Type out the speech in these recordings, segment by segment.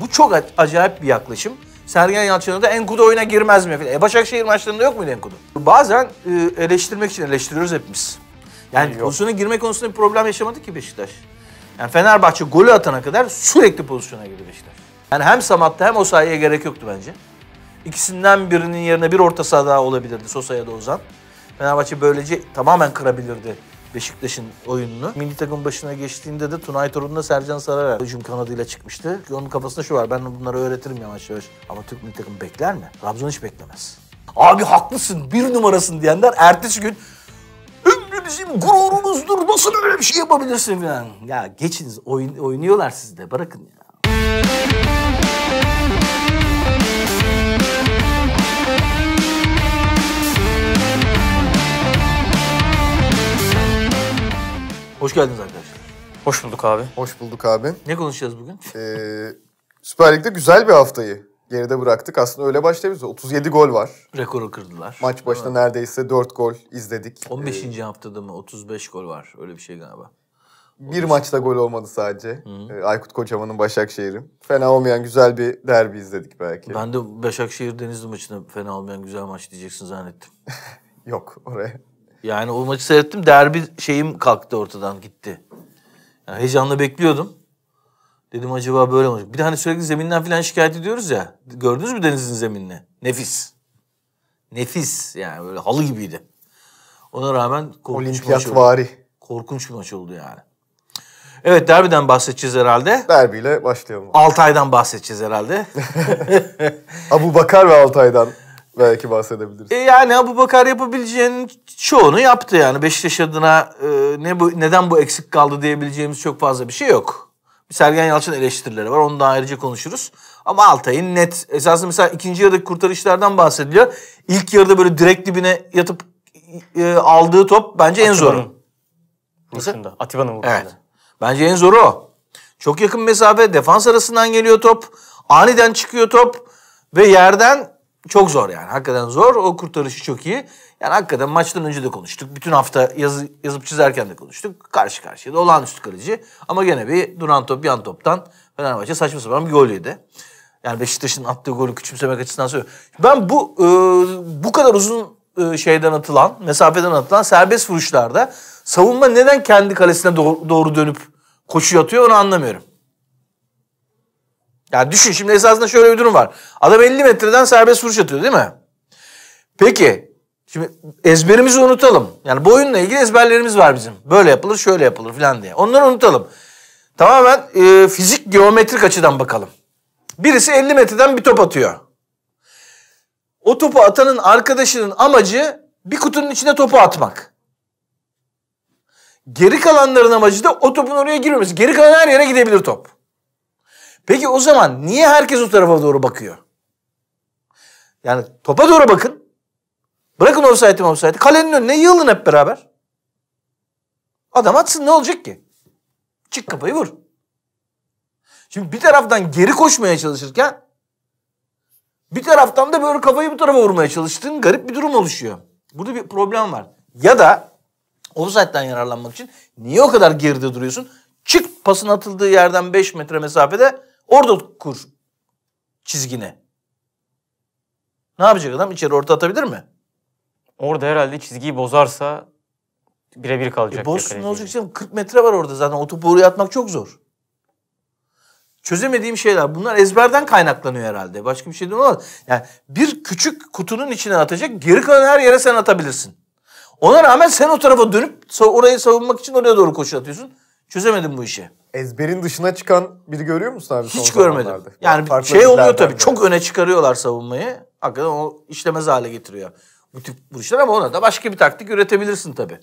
Bu çok acayip bir yaklaşım. Sergen Yalçın'ın da Enkudu oyuna girmez mi? Falan. E Başakşehir maçlarında yok muydu Enkudu? Bazen e, eleştirmek için eleştiriyoruz hepimiz. Yani yok. pozisyona girme konusunda bir problem yaşamadı ki Beşiktaş. Yani Fenerbahçe golü atana kadar sürekli pozisyona girdi Beşiktaş. Yani hem Samat'ta hem o gerek yoktu bence. İkisinden birinin yerine bir orta saha daha olabilirdi Sosa'ya da Ozan. Fenerbahçe böylece tamamen kırabilirdi Beşiktaş'ın oyununu. Milli takım başına geçtiğinde de Tunay Torun'la Sercan Sararer hücum kanadıyla çıkmıştı. Onun kafasında şu var ben bunları öğretirim yavaş yavaş. Ama Türk milli takım bekler mi? Trabzon hiç beklemez. Abi haklısın bir numarasın diyenler ertesi gün bizim gururumuzdur. nasıl öyle bir şey yapabilirsin falan. Ya geçiniz oyun, oynuyorlar sizde bırakın ya. Hoş geldiniz arkadaşlar. Hoş bulduk abi. Hoş bulduk abi. Ne konuşacağız bugün? Ee, Süper Lig'de güzel bir haftayı geride bıraktık. Aslında öyle başlayabiliriz. 37 gol var. Rekoru kırdılar. Maç başına neredeyse 4 gol izledik. 15. Ee, haftada mı? 35 gol var. Öyle bir şey galiba. bir maçta gol olmadı sadece. hı ee, Aykut Kocaman'ın Başakşehir'i. Fena olmayan güzel bir derbi izledik belki. Ben de Başakşehir Denizli maçını fena olmayan güzel maç diyeceksin zannettim. Yok oraya yani o maçı seyrettim. Derbi şeyim kalktı ortadan gitti. Yani heyecanla bekliyordum. Dedim acaba böyle mi olacak? Bir de hani sürekli zeminden falan şikayet ediyoruz ya. Gördünüz mü Deniz'in zeminini? Nefis. Nefis yani böyle halı gibiydi. Ona rağmen korkunç Olimpiyat bir maç oldu. Vari. Korkunç bir maç oldu yani. Evet derbiden bahsedeceğiz herhalde. Derbiyle başlayalım. Altay'dan bahsedeceğiz herhalde. Abu Bakar ve Altay'dan Belki bahsedebiliriz. E yani Abu Bakar yapabileceğinin çoğunu yaptı yani. Beşiktaş adına e, ne bu, neden bu eksik kaldı diyebileceğimiz çok fazla bir şey yok. Sergen Yalçın eleştirileri var. Onu da ayrıca konuşuruz. Ama Altay'ın net. Esasında mesela ikinci yarıdaki kurtarışlardan bahsediliyor. İlk yarıda böyle direkt dibine yatıp e, aldığı top bence en zoru. Vuruşunda. Atiba'nın vuruşunda. Evet. Bence en zoru o. Çok yakın mesafe. Defans arasından geliyor top. Aniden çıkıyor top. Ve yerden çok zor yani. Hakikaten zor. O kurtarışı çok iyi. Yani hakikaten maçtan önce de konuştuk. Bütün hafta yazı, yazıp çizerken de konuştuk. Karşı karşıya da olağanüstü kaleci. Ama gene bir duran top yan toptan Fenerbahçe saçma sapan bir gol yedi. Yani Beşiktaş'ın attığı golü küçümsemek açısından söylüyorum. Ben bu e, bu kadar uzun e, şeyden atılan, mesafeden atılan serbest vuruşlarda savunma neden kendi kalesine doğru, doğru dönüp koşu atıyor onu anlamıyorum. Yani düşün şimdi esasında şöyle bir durum var. Adam 50 metreden serbest vuruş atıyor değil mi? Peki şimdi ezberimizi unutalım. Yani bu oyunla ilgili ezberlerimiz var bizim. Böyle yapılır şöyle yapılır falan diye. Onları unutalım. Tamamen e, fizik geometrik açıdan bakalım. Birisi 50 metreden bir top atıyor. O topu atanın arkadaşının amacı bir kutunun içine topu atmak. Geri kalanların amacı da o topun oraya girmemesi. Geri kalan her yere gidebilir top. Peki o zaman niye herkes o tarafa doğru bakıyor? Yani topa doğru bakın. Bırakın offside'i offside'i. Kalenin önüne yığılın hep beraber. Adam atsın ne olacak ki? Çık kafayı vur. Şimdi bir taraftan geri koşmaya çalışırken bir taraftan da böyle kafayı bu tarafa vurmaya çalıştığın garip bir durum oluşuyor. Burada bir problem var. Ya da offside'den yararlanmak için niye o kadar geride duruyorsun? Çık pasın atıldığı yerden 5 metre mesafede Orada kur çizgini. Ne yapacak adam? İçeri orta atabilir mi? Orada herhalde çizgiyi bozarsa birebir kalacak. E bozsun ne olacak canım? 40 metre var orada zaten. O topu oraya atmak çok zor. Çözemediğim şeyler. Bunlar ezberden kaynaklanıyor herhalde. Başka bir şey değil olmaz. Yani bir küçük kutunun içine atacak. Geri kalan her yere sen atabilirsin. Ona rağmen sen o tarafa dönüp orayı savunmak için oraya doğru koşu atıyorsun. Çözemedim bu işi. Ezberin dışına çıkan biri görüyor musun abi? Hiç görmedim. Zamanlarda? Yani Farklı şey oluyor tabii. Çok öne çıkarıyorlar savunmayı. Hakikaten o işlemez hale getiriyor. Bu tip vuruşlar ama ona da başka bir taktik üretebilirsin tabii.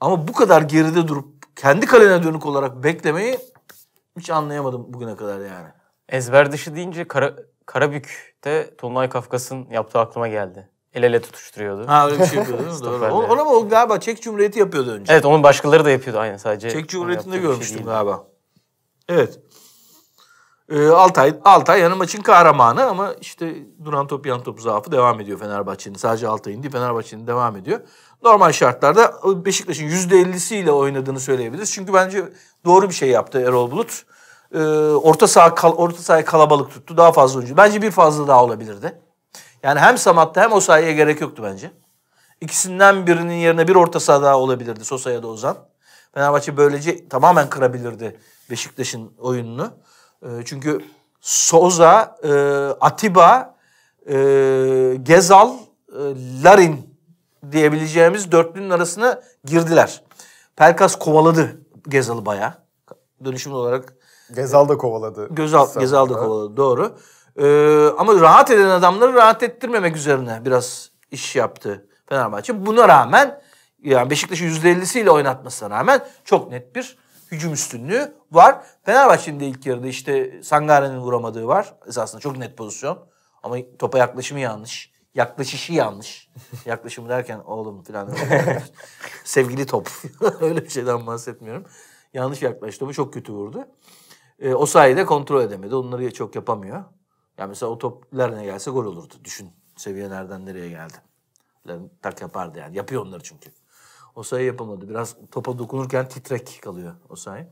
Ama bu kadar geride durup kendi kalene dönük olarak beklemeyi hiç anlayamadım bugüne kadar yani. Ezber dışı deyince Kara, Karabük'te Tolunay Kafkas'ın yaptığı aklıma geldi el ele tutuşturuyordu. Ha öyle bir şey yapıyordu değil mi? Doğru. Onu, onu ama o galiba Çek Cumhuriyeti yapıyordu önce. Evet onun başkaları da yapıyordu aynı sadece. Çek Cumhuriyeti'nde şey görmüştüm şey galiba. Evet. Ee, Altay, Altay yani maçın kahramanı ama işte duran top yan top zaafı devam ediyor Fenerbahçe'nin. Sadece Altay'ın değil Fenerbahçe'nin devam ediyor. Normal şartlarda Beşiktaş'ın yüzde %50'siyle oynadığını söyleyebiliriz. Çünkü bence doğru bir şey yaptı Erol Bulut. Ee, orta saha kal, orta sahaya kalabalık tuttu. Daha fazla oyuncu. Bence bir fazla daha olabilirdi. Yani hem Samat'ta hem Osayi'ye gerek yoktu bence. İkisinden birinin yerine bir orta saha daha olabilirdi Sosa'ya da Ozan. Fenerbahçe böylece tamamen kırabilirdi Beşiktaş'ın oyununu. E, çünkü Soza, e, Atiba, e, Gezal, e, Larin diyebileceğimiz dörtlünün arasına girdiler. Pelkas kovaladı Gezal'ı bayağı. Dönüşüm olarak Gezal da kovaladı. Gözal, Gezal da kovaladı doğru. Ee, ama rahat eden adamları rahat ettirmemek üzerine biraz iş yaptı Fenerbahçe. Buna rağmen yani Beşiktaş'ın Beşiktaş'ı %50'siyle oynatmasına rağmen çok net bir hücum üstünlüğü var. Fenerbahçe'nin de ilk yarıda işte Sangare'nin vuramadığı var. Esasında çok net pozisyon. Ama topa yaklaşımı yanlış. Yaklaşışı yanlış. Yaklaşımı derken oğlum falan. Sevgili top. Öyle bir şeyden bahsetmiyorum. Yanlış yaklaştı. Bu çok kötü vurdu. E, ee, o sayede kontrol edemedi. Onları çok yapamıyor. Yani mesela o top Lerne'ye gelse gol olurdu. Düşün seviye nereden nereye geldi. Lerne tak yapardı yani. Yapıyor onları çünkü. O sayı yapamadı. Biraz topa dokunurken titrek kalıyor o sayı.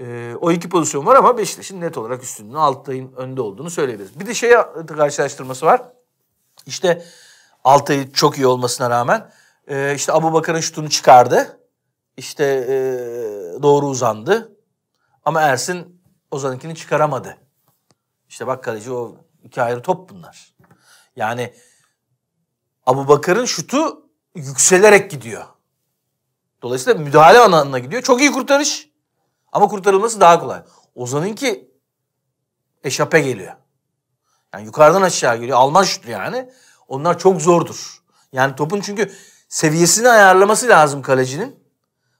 E, o iki pozisyon var ama Beşiktaş'ın net olarak üstünlüğünü Altay'ın önde olduğunu söyleyebiliriz. Bir de şeye karşılaştırması var. İşte Altay'ı çok iyi olmasına rağmen e, işte Abu Bakar'ın şutunu çıkardı. İşte e, doğru uzandı. Ama Ersin Ozan'ınkini çıkaramadı. İşte bak kaleci o iki ayrı top bunlar. Yani Abu Bakır'ın şutu yükselerek gidiyor. Dolayısıyla müdahale alanına gidiyor. Çok iyi kurtarış. Ama kurtarılması daha kolay. Ozan'ınki eşape geliyor. Yani yukarıdan aşağı geliyor. Alman şutu yani. Onlar çok zordur. Yani topun çünkü seviyesini ayarlaması lazım kalecinin.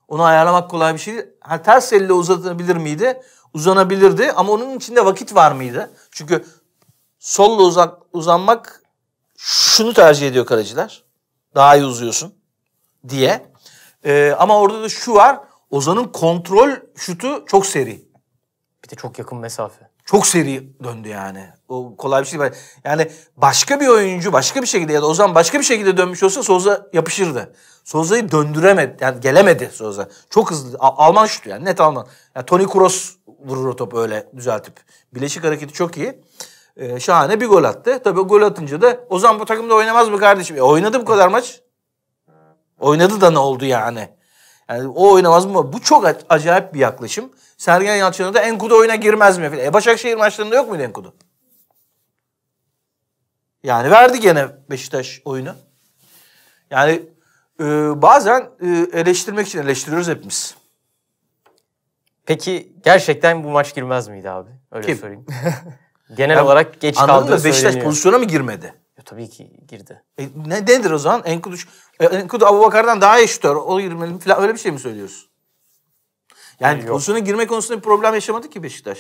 Onu ayarlamak kolay bir şey değil. Ha, ters elle uzatabilir miydi? uzanabilirdi ama onun içinde vakit var mıydı? Çünkü solla uzak, uzanmak şunu tercih ediyor kaleciler. Daha iyi uzuyorsun diye. Ee, ama orada da şu var. Ozan'ın kontrol şutu çok seri. Bir de çok yakın mesafe. Çok seri döndü yani. O kolay bir şey değil. Yani başka bir oyuncu başka bir şekilde ya da Ozan başka bir şekilde dönmüş olsa Soza yapışırdı. Soza'yı döndüremedi. Yani gelemedi Soza. Çok hızlı. Al- Alman şutu yani net Alman. Yani Toni Kroos vurur o topu öyle düzeltip. Bileşik hareketi çok iyi. Ee, şahane bir gol attı. Tabii gol atınca da Ozan bu takımda oynamaz mı kardeşim? E, oynadı bu kadar maç. Oynadı da ne oldu yani? Yani o oynamaz mı? Bu çok acayip bir yaklaşım. Sergen Yalçın'a da Enkudu oyuna girmez mi? E Başakşehir maçlarında yok muydu Enkudu? Yani verdi gene Beşiktaş oyunu. Yani e, bazen e, eleştirmek için eleştiriyoruz hepimiz. Peki gerçekten bu maç girmez miydi abi? Öyle Kim? sorayım. Genel yani, olarak geç kaldı. Beşiktaş söyleniyor. pozisyona mı girmedi? tabii ki girdi. E, ne nedir o zaman? Enkudu, e, Enkudu Abubakar'dan daha iyi şütör. O girmeli falan öyle bir şey mi söylüyorsun? Yani Yok. pozisyona girme konusunda bir problem yaşamadı ki Beşiktaş.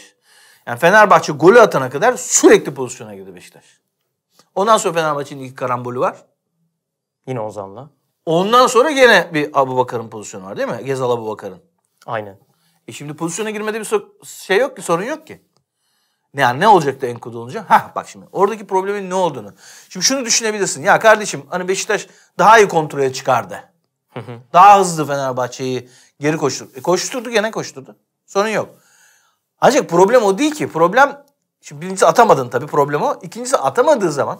Yani Fenerbahçe golü atana kadar sürekli pozisyona girdi Beşiktaş. Ondan sonra Fenerbahçe'nin ilk karambolü var. Yine Ozan'la. Ondan sonra gene bir Abubakar'ın pozisyonu var değil mi? Gezal Abubakar'ın. Aynen. E şimdi pozisyona girmede bir so- şey yok ki, sorun yok ki. Ne yani ne olacaktı Enkod olunca? Ha bak şimdi oradaki problemin ne olduğunu. Şimdi şunu düşünebilirsin. Ya kardeşim hani Beşiktaş daha iyi kontrole çıkardı. Daha hızlı Fenerbahçe'yi geri koşturdu. E koşturdu gene koşturdu. Sorun yok. Ancak problem o değil ki. Problem şimdi birincisi atamadın tabii problem o. İkincisi atamadığı zaman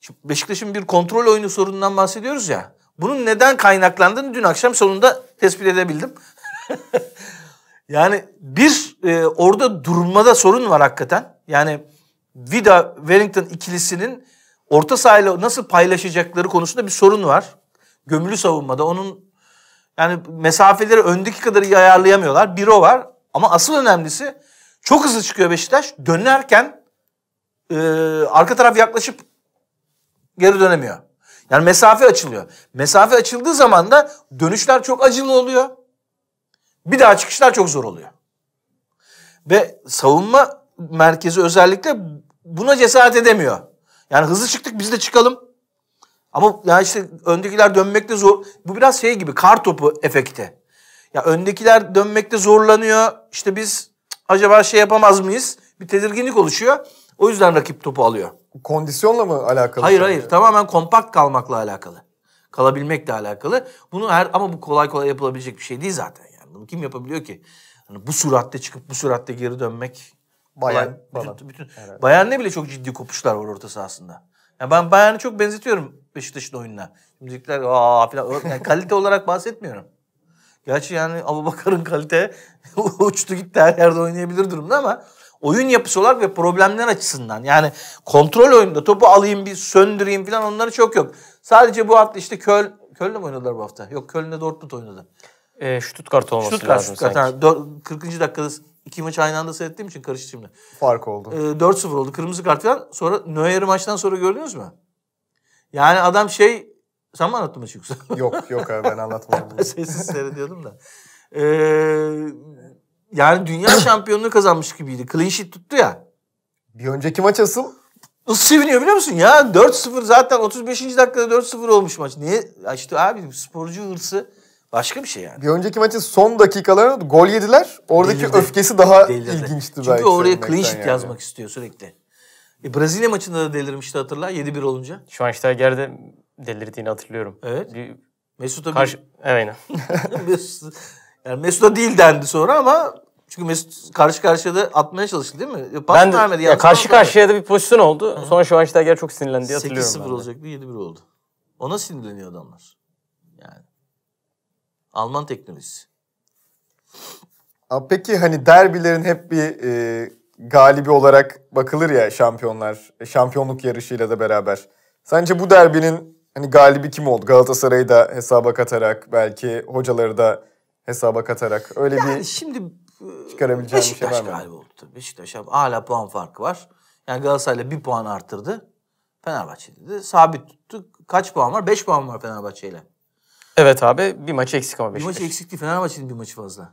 şimdi Beşiktaş'ın bir kontrol oyunu sorunundan bahsediyoruz ya. Bunun neden kaynaklandığını dün akşam sonunda tespit edebildim. Yani bir e, orada durmada sorun var hakikaten. Yani Vida Wellington ikilisinin orta sahayla nasıl paylaşacakları konusunda bir sorun var. Gömülü savunmada onun yani mesafeleri öndeki kadar iyi ayarlayamıyorlar. Bir o var ama asıl önemlisi çok hızlı çıkıyor Beşiktaş. Dönerken e, arka taraf yaklaşıp geri dönemiyor. Yani mesafe açılıyor. Mesafe açıldığı zaman da dönüşler çok acılı oluyor. Bir daha çıkışlar çok zor oluyor. Ve savunma merkezi özellikle buna cesaret edemiyor. Yani hızlı çıktık biz de çıkalım. Ama ya işte öndekiler dönmekte zor. Bu biraz şey gibi kar topu efekti. Ya öndekiler dönmekte zorlanıyor. İşte biz acaba şey yapamaz mıyız? Bir tedirginlik oluşuyor. O yüzden rakip topu alıyor. Kondisyonla mı alakalı? Hayır şey hayır yani? tamamen kompakt kalmakla alakalı. Kalabilmekle alakalı. Bunu her ama bu kolay kolay yapılabilecek bir şey değil zaten yani. Bunu kim yapabiliyor ki? Hani bu süratte çıkıp bu süratte geri dönmek Bayern falan. Bütün, bütün, evet. Bayern'le bile çok ciddi kopuşlar var orta sahasında. Yani ben Bayern'i çok benzetiyorum Beşiktaş'ın oyununa. müzikler aa falan. Yani kalite olarak bahsetmiyorum. Gerçi yani Abubakar'ın kalite uçtu gitti her yerde oynayabilir durumda ama oyun yapısı olarak ve problemler açısından yani kontrol oyunda topu alayım bir söndüreyim falan onları çok yok. Sadece bu hafta işte Köl Köln'le mi oynadılar bu hafta? Yok Köln'le Dortmund oynadı e, Stuttgart olması Stuttgart, lazım Stuttgart, sanki. Yani 40. dakikada iki maç aynı anda seyrettiğim için karıştı şimdi. Fark oldu. E, 4-0 oldu. Kırmızı kart falan. Sonra Neuer'i maçtan sonra gördünüz mü? Yani adam şey... Sen mi anlattın maçı yoksa? Yok yok abi ben anlatmadım. ben sessiz seyrediyordum da. E, yani dünya şampiyonluğu kazanmış gibiydi. Clean sheet tuttu ya. Bir önceki maç asıl Nasıl seviniyor biliyor musun? Ya 4-0 zaten 35. dakikada 4-0 olmuş maç. Niye? Ya işte abi sporcu hırsı Başka bir şey yani. Bir önceki maçın son dakikalarında gol yediler. Oradaki delirdi, öfkesi daha delirdi. ilginçti Çünkü belki. Çünkü oraya clean sheet yani. yazmak istiyor sürekli. E, Brezilya maçında da delirmişti hatırla 7-1 olunca. Şu an işte geride delirdiğini hatırlıyorum. Evet. Bir... Mesut'a Karşı... bir... Aynen. Mesut... Yani değil dendi sonra ama çünkü Mesut karşı karşıya da atmaya çalıştı değil mi? Pas ben de, vermedi. Ya karşı karşıya da bir pozisyon oldu. hı Sonra şu an işte çok sinirlendi hatırlıyorum. 8-0 olacaktı 7-1 oldu. Ona sinirleniyor adamlar. Alman teknolojisi. peki hani derbilerin hep bir e, galibi olarak bakılır ya şampiyonlar, e, şampiyonluk yarışıyla da beraber. Sence bu derbinin hani galibi kim oldu? Galatasaray'ı da hesaba katarak belki hocaları da hesaba katarak öyle yani bir şimdi çıkarabileceğim bir şey var mı? galibi oldu. Beşiktaş hala puan farkı var. Yani Galatasaray'la bir puan arttırdı. Fenerbahçe dedi. Sabit tuttu. Kaç puan var? Beş puan var Fenerbahçe ile. Evet abi bir maçı eksik ama Beşiktaş. Bir maçı eksikti Fenerbahçe'nin bir maçı fazla.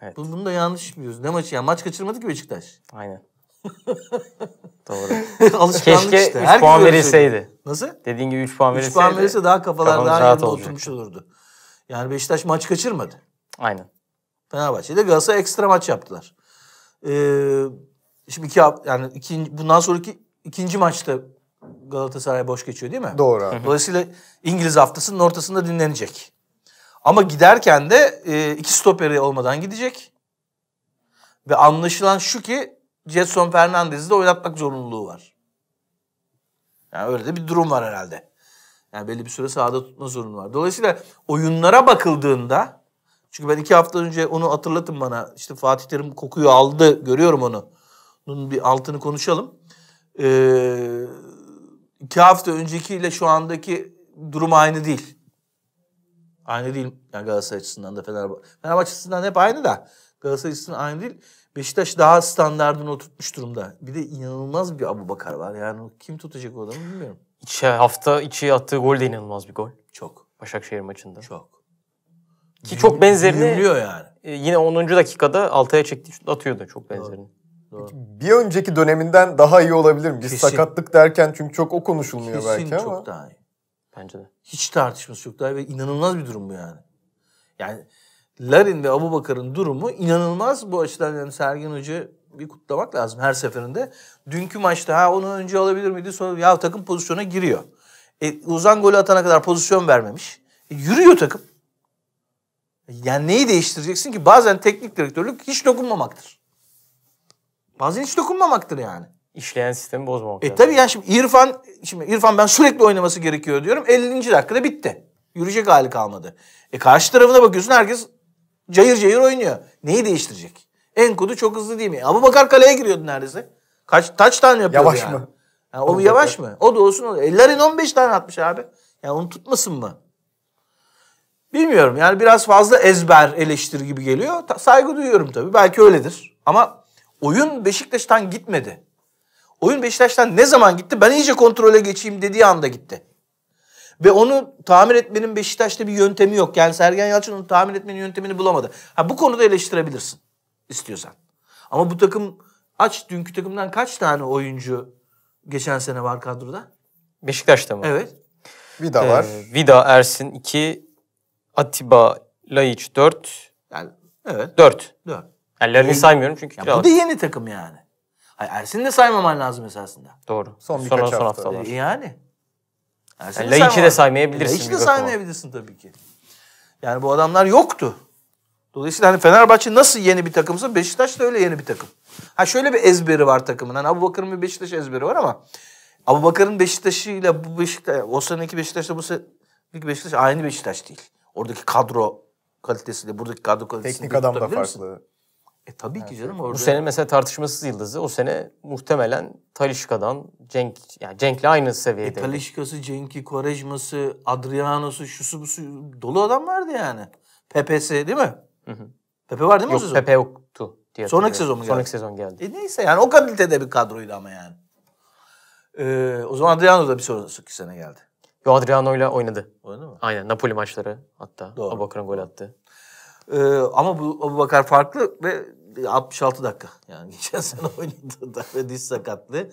Evet. Bunu, bunu da yanlış biliyoruz. Ne maçı ya? Maç kaçırmadı ki Beşiktaş. Aynen. Doğru. Alışkanlık Keşke işte. 3 puan verilseydi. Nasıl? Dediğin gibi 3 puan verilseydi. 3 puan verilse daha kafalar daha rahat oturmuş olurdu. Yani Beşiktaş maç kaçırmadı. Aynen. Fenerbahçe'de Galatasaray ekstra maç yaptılar. Ee, şimdi iki yani ikinci bundan sonraki ikinci maçta Galatasaray boş geçiyor değil mi? Doğru. Abi. Dolayısıyla İngiliz haftasının ortasında dinlenecek. Ama giderken de e, iki stoperi olmadan gidecek. Ve anlaşılan şu ki Jetson Fernandez'i de oynatmak zorunluluğu var. Yani öyle de bir durum var herhalde. Yani belli bir süre sahada tutma zorunlu var. Dolayısıyla oyunlara bakıldığında çünkü ben iki hafta önce onu hatırlatın bana. İşte Fatih Terim kokuyu aldı. Görüyorum onu. Bunun bir altını konuşalım. Ee, iki hafta öncekiyle şu andaki durum aynı değil. Aynı değil yani Galatasaray açısından da Fenerbahçe. Fenerbahçe açısından hep aynı da Galatasaray açısından aynı değil. Beşiktaş daha standartını oturtmuş durumda. Bir de inanılmaz bir Abu Bakar var. Yani kim tutacak o adamı bilmiyorum. İçi, hafta içi attığı gol de inanılmaz bir gol. Çok. Başakşehir maçında. Çok. Ki Gül, çok benzerini yani. E, yine 10. dakikada Altay'a çekti atıyor da çok benzerini. Evet. Bir önceki döneminden daha iyi olabilir mi? Biz Kesin. sakatlık derken çünkü çok o konuşulmuyor Kesin belki ama. Kesin çok daha iyi. Bence de. Hiç tartışması yok daha ve inanılmaz bir durum bu yani. Yani Larin ve Abu Abubakar'ın durumu inanılmaz bu açıdan yani Sergen Hoca bir kutlamak lazım her seferinde. Dünkü maçta ha onu önce alabilir miydi sonra ya takım pozisyona giriyor. E, Ozan golü atana kadar pozisyon vermemiş. E, yürüyor takım. Yani neyi değiştireceksin ki? Bazen teknik direktörlük hiç dokunmamaktır. Bazen hiç dokunmamaktır yani. İşleyen sistemi bozmamak. E tabii yani şimdi İrfan, şimdi İrfan ben sürekli oynaması gerekiyor diyorum. 50. dakikada bitti. Yürüyecek hali kalmadı. E karşı tarafına bakıyorsun herkes cayır cayır oynuyor. Neyi değiştirecek? en Enkudu çok hızlı değil mi? Abu Bakar kaleye giriyordu neredeyse. Kaç taç tane yapıyordu Yavaş yani. mı? Yani o yavaş mı? O da olsun. Ellerin 15 tane atmış abi. Yani onu tutmasın mı? Bilmiyorum yani biraz fazla ezber eleştiri gibi geliyor. Ta- saygı duyuyorum tabii. Belki öyledir. Ama Oyun Beşiktaş'tan gitmedi. Oyun Beşiktaş'tan ne zaman gitti? Ben iyice kontrole geçeyim dediği anda gitti. Ve onu tamir etmenin Beşiktaş'ta bir yöntemi yok. Yani Sergen Yalçın onu tamir etmenin yöntemini bulamadı. Ha bu konuda eleştirebilirsin istiyorsan. Ama bu takım aç dünkü takımdan kaç tane oyuncu geçen sene var kadroda? Beşiktaş'ta mı? Evet. Vida ee, var. Vida Ersin 2, Atiba Laiç 4. Yani evet. 4. 4. Yani saymıyorum çünkü ya Bu da yeni takım yani. Hayır, Ersin'i de saymaman lazım esasında. Doğru. Son birkaç son, son haftalar. E, yani. Ersin'i yani Laiç'i de saymayabilirsin. Laiç'i de saymayabilirsin tabii ki. Yani bu adamlar yoktu. Dolayısıyla hani Fenerbahçe nasıl yeni bir takımsa Beşiktaş da öyle yeni bir takım. Ha şöyle bir ezberi var takımın. Hani Abu Bakır'ın bir Beşiktaş ezberi var ama Abu Bakır'ın Beşiktaş'ıyla bu Beşiktaş, o seneki Beşiktaş'la bu seneki Beşiktaş aynı Beşiktaş değil. Oradaki kadro kalitesiyle buradaki kadro kalitesi. Teknik adam da farklı. Misin? E tabii evet. ki canım orada. Bu sene mesela tartışmasız yıldızı o sene muhtemelen Talişka'dan Cenk yani Cenk'le aynı seviyede. E, Talişka'sı, Cenk'i, Korejması, Adriano'su, şusu busu dolu adam vardı yani. Pepe'si değil mi? Hı hı. Pepe var değil mi yok, o sezon? Pepe yoktu. Diye Sonraki sezon mu geldi? Sonraki sezon geldi. E neyse yani o kalitede bir kadroydu ama yani. Ee, o zaman Adriano da bir sonraki sene geldi. Yo Adriano ile oynadı. Oynadı mı? Aynen Napoli maçları hatta. Doğru. Abubakar'ın gol attı. Ee, ama bu Abubakar farklı ve 66 dakika. Yani geçen sene oynadı da ve diz sakatlı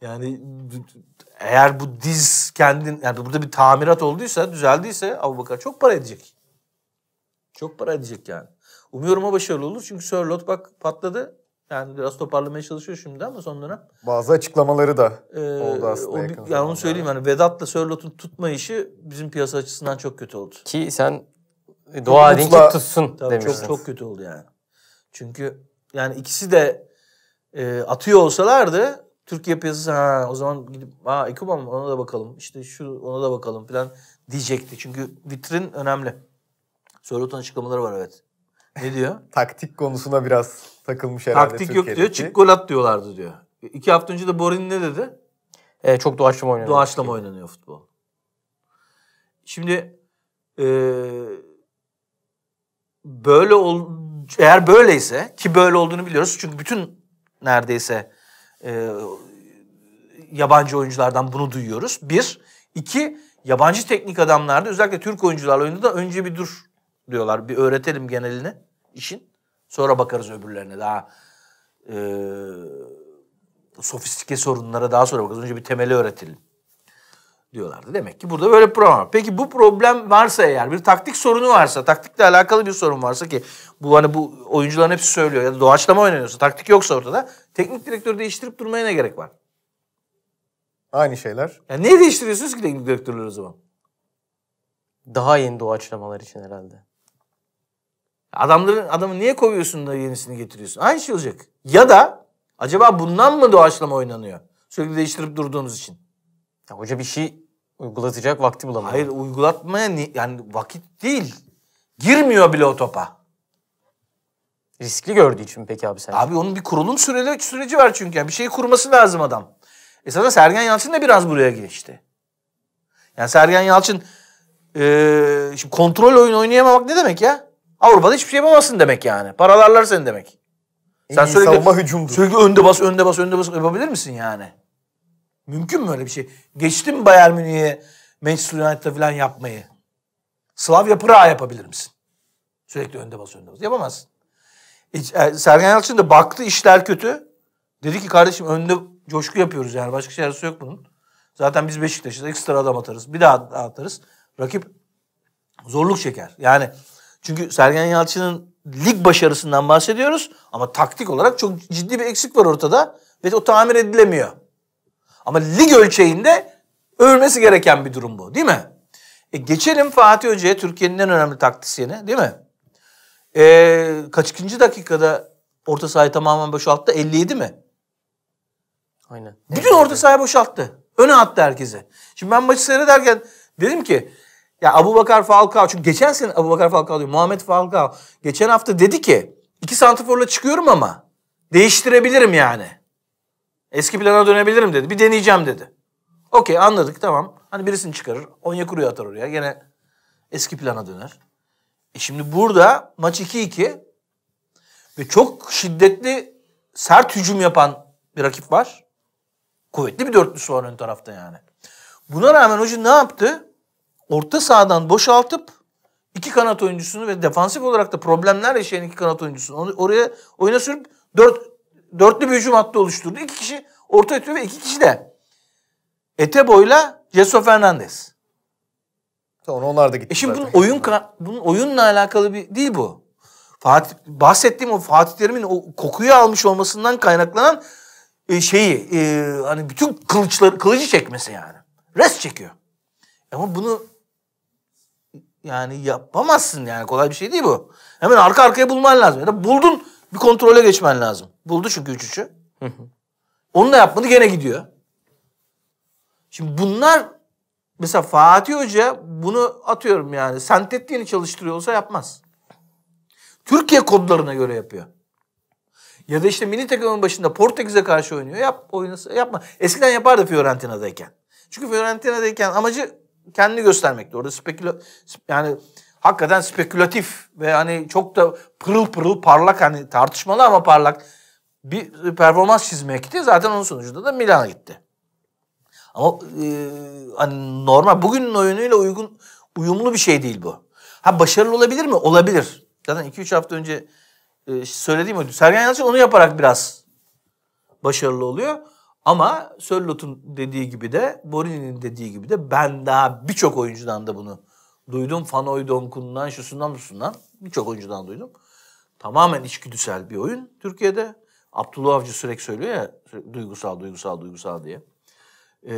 Yani eğer bu diz kendin yani burada bir tamirat olduysa, düzeldiyse Abubakar çok para edecek. Çok para edecek yani. Umuyorum o başarılı olur. Çünkü Sörlot bak patladı. Yani biraz toparlamaya çalışıyor şimdi ama son dönem. Bazı açıklamaları da ee, oldu aslında o, yakın Yani onu söyleyeyim yani. yani Vedat'la Sörlot'un tutma işi bizim piyasa açısından çok kötü oldu. Ki sen dua edin ki tutsun Tabii Çok, çok kötü oldu yani. Çünkü yani ikisi de e, atıyor olsalardı Türkiye piyasası ha o zaman gidip ha Ekuban ona da bakalım işte şu ona da bakalım falan diyecekti. Çünkü vitrin önemli. Söylüyor'un açıklamaları var evet. Ne diyor? Taktik konusuna biraz takılmış herhalde Taktik Türkiye'deki. yok diyor çık gol at diyorlardı diyor. İki hafta önce de Borin ne dedi? E, çok doğaçlama oynanıyor. Doğaçlama oynanıyor futbol. Şimdi e, böyle ol, eğer böyleyse ki böyle olduğunu biliyoruz çünkü bütün neredeyse e, yabancı oyunculardan bunu duyuyoruz. Bir, iki yabancı teknik adamlarda özellikle Türk oyuncularla oyunda da önce bir dur diyorlar. Bir öğretelim genelini işin. Sonra bakarız öbürlerine daha e, sofistike sorunlara daha sonra bakarız. Önce bir temeli öğretelim diyorlardı. Demek ki burada böyle bir problem var. Peki bu problem varsa eğer bir taktik sorunu varsa, taktikle alakalı bir sorun varsa ki bu hani bu oyuncuların hepsi söylüyor ya da doğaçlama oynanıyorsa, taktik yoksa ortada teknik direktörü değiştirip durmaya ne gerek var? Aynı şeyler. Ya niye değiştiriyorsunuz ki teknik direktörleri o zaman? Daha yeni doğaçlamalar için herhalde. Adamların adamı niye kovuyorsun da yenisini getiriyorsun? Aynı şey olacak. Ya da acaba bundan mı doğaçlama oynanıyor? Sürekli değiştirip durduğunuz için. Ya hoca bir şey uygulatacak vakti bulamıyor. Hayır uygulatmaya ni- yani vakit değil. Girmiyor bile o topa. Riskli gördüğü için peki abi sen? Abi onun bir kurulum süreli, süreci var çünkü. Yani bir şeyi kurması lazım adam. E sana Sergen Yalçın da biraz buraya geçti. Yani Sergen Yalçın e, şimdi kontrol oyunu oynayamamak ne demek ya? Avrupa'da hiçbir şey yapamazsın demek yani. Paralarlar seni demek. En Sen iyi savunma hücumdur. sürekli önde bas, önde bas, önde bas yapabilir misin yani? Mümkün mü öyle bir şey? Geçtim Bayern Münih'e Manchester United'a falan yapmayı. Slavya Praha yapabilir misin? Sürekli önde bas önde bas. Yapamazsın. E, Sergen Yalçın da baktı işler kötü. Dedi ki kardeşim önde coşku yapıyoruz yani. Başka çaresi yok bunun. Zaten biz Beşiktaş'ta ekstra adam atarız. Bir daha atarız. Rakip zorluk çeker. Yani çünkü Sergen Yalçın'ın lig başarısından bahsediyoruz ama taktik olarak çok ciddi bir eksik var ortada ve o tamir edilemiyor. Ama lig ölçeğinde övülmesi gereken bir durum bu değil mi? E geçelim Fatih Hoca'ya Türkiye'nin en önemli taktisyeni değil mi? E, kaçıncı dakikada orta sahayı tamamen boşalttı? 57 mi? Aynen. Bütün orta sahayı boşalttı. Öne attı herkese. Şimdi ben maçı seyrederken dedim ki ya Abu Bakar Falcao çünkü geçen sene Abu Bakar Falcao diyor Muhammed Falcao geçen hafta dedi ki iki santiforla çıkıyorum ama değiştirebilirim yani. Eski plana dönebilirim dedi. Bir deneyeceğim dedi. Okey anladık tamam. Hani birisini çıkarır. Onyekuru'yu atar oraya. Gene eski plana döner. E şimdi burada maç 2-2 ve çok şiddetli sert hücum yapan bir rakip var. Kuvvetli bir dörtlüsü var ön tarafta yani. Buna rağmen hoca ne yaptı? Orta sahadan boşaltıp iki kanat oyuncusunu ve defansif olarak da problemler yaşayan iki kanat oyuncusunu oraya oyuna sürüp dört dörtlü bir hücum hattı oluşturdu. İki kişi orta ötüyor ve iki kişi de Etebo'yla Ceso Fernandez. Sonra onlar da gitti. E şimdi bunun oyun bunun oyunla alakalı bir değil bu. Fatih bahsettiğim o Fatih Terim'in o kokuyu almış olmasından kaynaklanan e, şeyi e, hani bütün kılıçları kılıcı çekmesi yani. Res çekiyor. Ama bunu yani yapamazsın yani kolay bir şey değil bu. Hemen arka arkaya bulman lazım. Ya da buldun bir kontrole geçmen lazım. Buldu çünkü 3 üç 3'ü. Onu da yapmadı gene gidiyor. Şimdi bunlar mesela Fatih Hoca bunu atıyorum yani sentet çalıştırıyor olsa yapmaz. Türkiye kodlarına göre yapıyor. Ya da işte mini takımın başında Portekiz'e karşı oynuyor. Yap oynası yapma. Eskiden yapardı Fiorentina'dayken. Çünkü Fiorentina'dayken amacı kendini göstermekti. Orada spekül, yani hakikaten spekülatif ve hani çok da pırıl pırıl parlak hani tartışmalı ama parlak bir performans çizmekti. Zaten onun sonucunda da Milan'a gitti. Ama e, hani normal bugünün oyunuyla uygun uyumlu bir şey değil bu. Ha başarılı olabilir mi? Olabilir. Zaten 2-3 hafta önce e, söylediğim oydu. Sergen Yalçın onu yaparak biraz başarılı oluyor. Ama Sörlot'un dediği gibi de Borini'nin dediği gibi de ben daha birçok oyuncudan da bunu duydum Fanoy Donkun'dan, şusundan busundan. Birçok oyuncudan duydum. Tamamen içgüdüsel bir oyun Türkiye'de. Abdullah Avcı sürekli söylüyor ya duygusal, duygusal, duygusal diye. Ee,